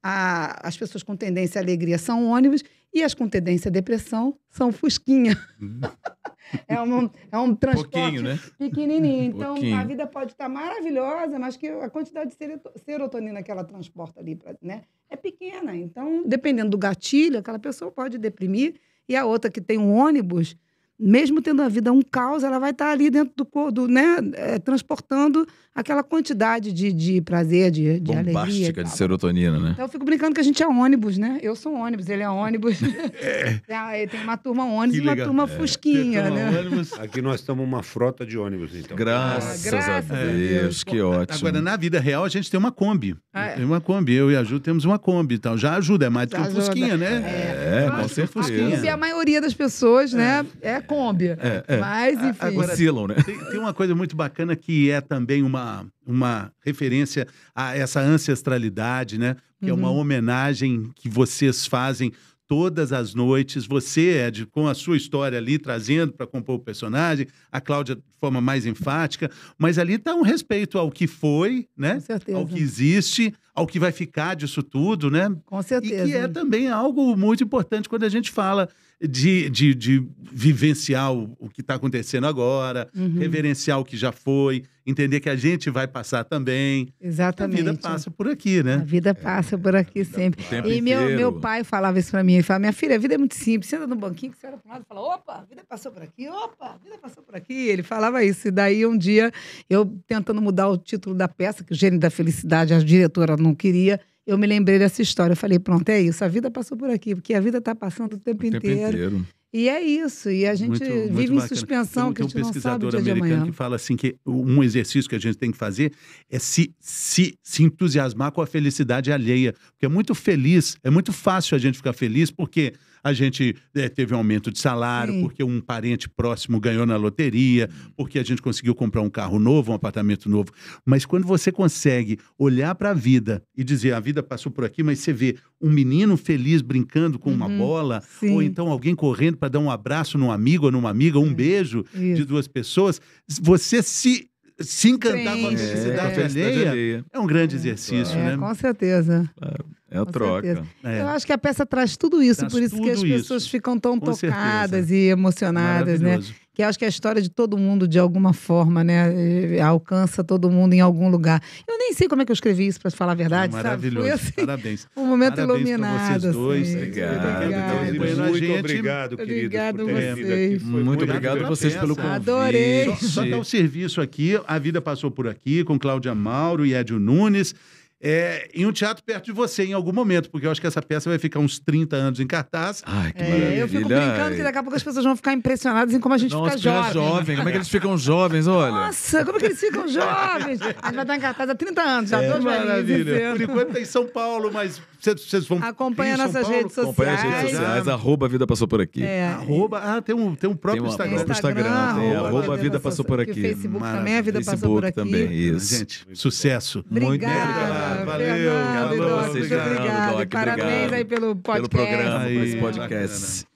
a, as pessoas com tendência à alegria são ônibus e as com tendência à depressão são fusquinha. Uhum. é, um, é um transporte Pouquinho, né? pequenininho. Então, Pouquinho. a vida pode estar maravilhosa, mas que a quantidade de serotonina que ela transporta ali pra, né, é pequena. Então, dependendo do gatilho, aquela pessoa pode deprimir. E a outra que tem um ônibus mesmo tendo a vida um caos, ela vai estar ali dentro do corpo, né, é, transportando aquela quantidade de, de prazer, de, de alegria. de serotonina, né? Então eu fico brincando que a gente é ônibus, né? Eu sou ônibus, ele é ônibus. é. Ah, é tem uma turma ônibus que e uma turma é. fusquinha, né? Ônibus. Aqui nós estamos uma frota de ônibus, então. Graças, ah, graças a, Deus, que ótimo. Agora, na vida real, a gente tem uma Kombi. Ah, é. tem uma Kombi, eu e a Ju temos uma Kombi, então já ajuda, é mais do que um fusquinha, né? É, é com certeza. A maioria das pessoas, né? É, é Kombi. É, é. Mas, enfim. Agora, oscilam, né? Tem, tem, uma coisa muito bacana que é também uma, uma referência a essa ancestralidade, né? Que uhum. é uma uhum. homenagem que vocês fazem todas as noites. Você, Ed, com a sua história ali, trazendo para compor o personagem, a Cláudia de forma mais enfática, mas ali está um respeito ao que foi, né? Com certeza. Ao que existe, ao que vai ficar disso tudo, né? Com certeza. E que é também algo muito importante quando a gente fala de, de, de vivenciar o, que está acontecendo agora, uhum. reverenciar o que já foi, entender que a gente vai passar também. Exatamente. A vida passa por aqui, né? A vida passa é, por aqui sempre. E meu, meu pai falava isso para mim, ele falava, minha filha, a vida é muito simples, senta no banquinho, que você olha para um lado e fala, opa, a vida passou por aqui, opa, a vida passou por aqui. Ele falava isso, e daí um dia, eu tentando mudar o título da peça, que o Gênio da Felicidade, a diretora não queria, eu me lembrei dessa história. Eu falei, pronto, é isso. A vida passou por aqui, porque a vida está passando o tempo, o tempo inteiro. inteiro. E é isso, e a gente muito, vive em suspensão, tem, que tem a gente um pesquisador não sabe americano que fala assim que um exercício que a gente tem que fazer é se, se, se entusiasmar com a felicidade alheia, porque é muito feliz, é muito fácil a gente ficar feliz, porque a gente é, teve um aumento de salário, Sim. porque um parente próximo ganhou na loteria, porque a gente conseguiu comprar um carro novo, um apartamento novo. Mas quando você consegue olhar para a vida e dizer, a vida passou por aqui, mas você vê um menino feliz brincando com uhum. uma bola, Sim. ou então alguém correndo para dar um abraço num amigo ou numa amiga, um é. beijo Isso. de duas pessoas, você se se encantar com a felicidade é, é um grande é. exercício, é, né? Com certeza. É a com troca. É. Eu acho que a peça traz tudo isso, traz por isso que as pessoas isso. ficam tão com tocadas certeza. e emocionadas, né? Que acho que é a história de todo mundo, de alguma forma, né? Eh, alcança todo mundo em algum lugar. Eu nem sei como é que eu escrevi isso, para falar a verdade. maravilhoso. Sabe? Foi, assim, Parabéns. Um momento Parabéns iluminado. vocês assim. dois. Assim. Obrigado. Então, obrigado. obrigado. Muito gente. obrigado, querido. Obrigado por Muito, muito obrigado a vocês pelo convite. Adorei. Só, só dá tá o um serviço aqui. A vida passou por aqui com Cláudia Mauro e Edio Nunes é, em um teatro perto de você em algum momento, porque eu acho que essa peça vai ficar uns 30 anos em cartaz. Ai, que é, maravilha. Eu fico brincando que daqui a pouco as pessoas vão ficar impressionadas em como a gente Nossa, fica jovem. jovem. Como é que eles ficam jovens, olha? Nossa, como é que eles ficam jovens? A gente vai estar em cartaz há 30 anos, já é, dois Maravilha. Por enquanto está em São Paulo, mas vocês vão. Acompanha nossas Paulo? redes sociais. Acompanha as redes sociais, ah, arroba a Vida Passou Por Aqui. É. Arroba, ah, tem um, tem um próprio tem Instagram. Tem Instagram, Instagram tem, arroba, arroba a Vida Passou Por Aqui. Facebook maravilha. também, A é Vida Facebook Passou Por Aqui. também, isso. Gente, sucesso. Muito obrigado. Obrigado, valeu. Obrigado, obrigado. Doc, Parabéns obrigado. aí pelo podcast. Pelo programa, esse podcast.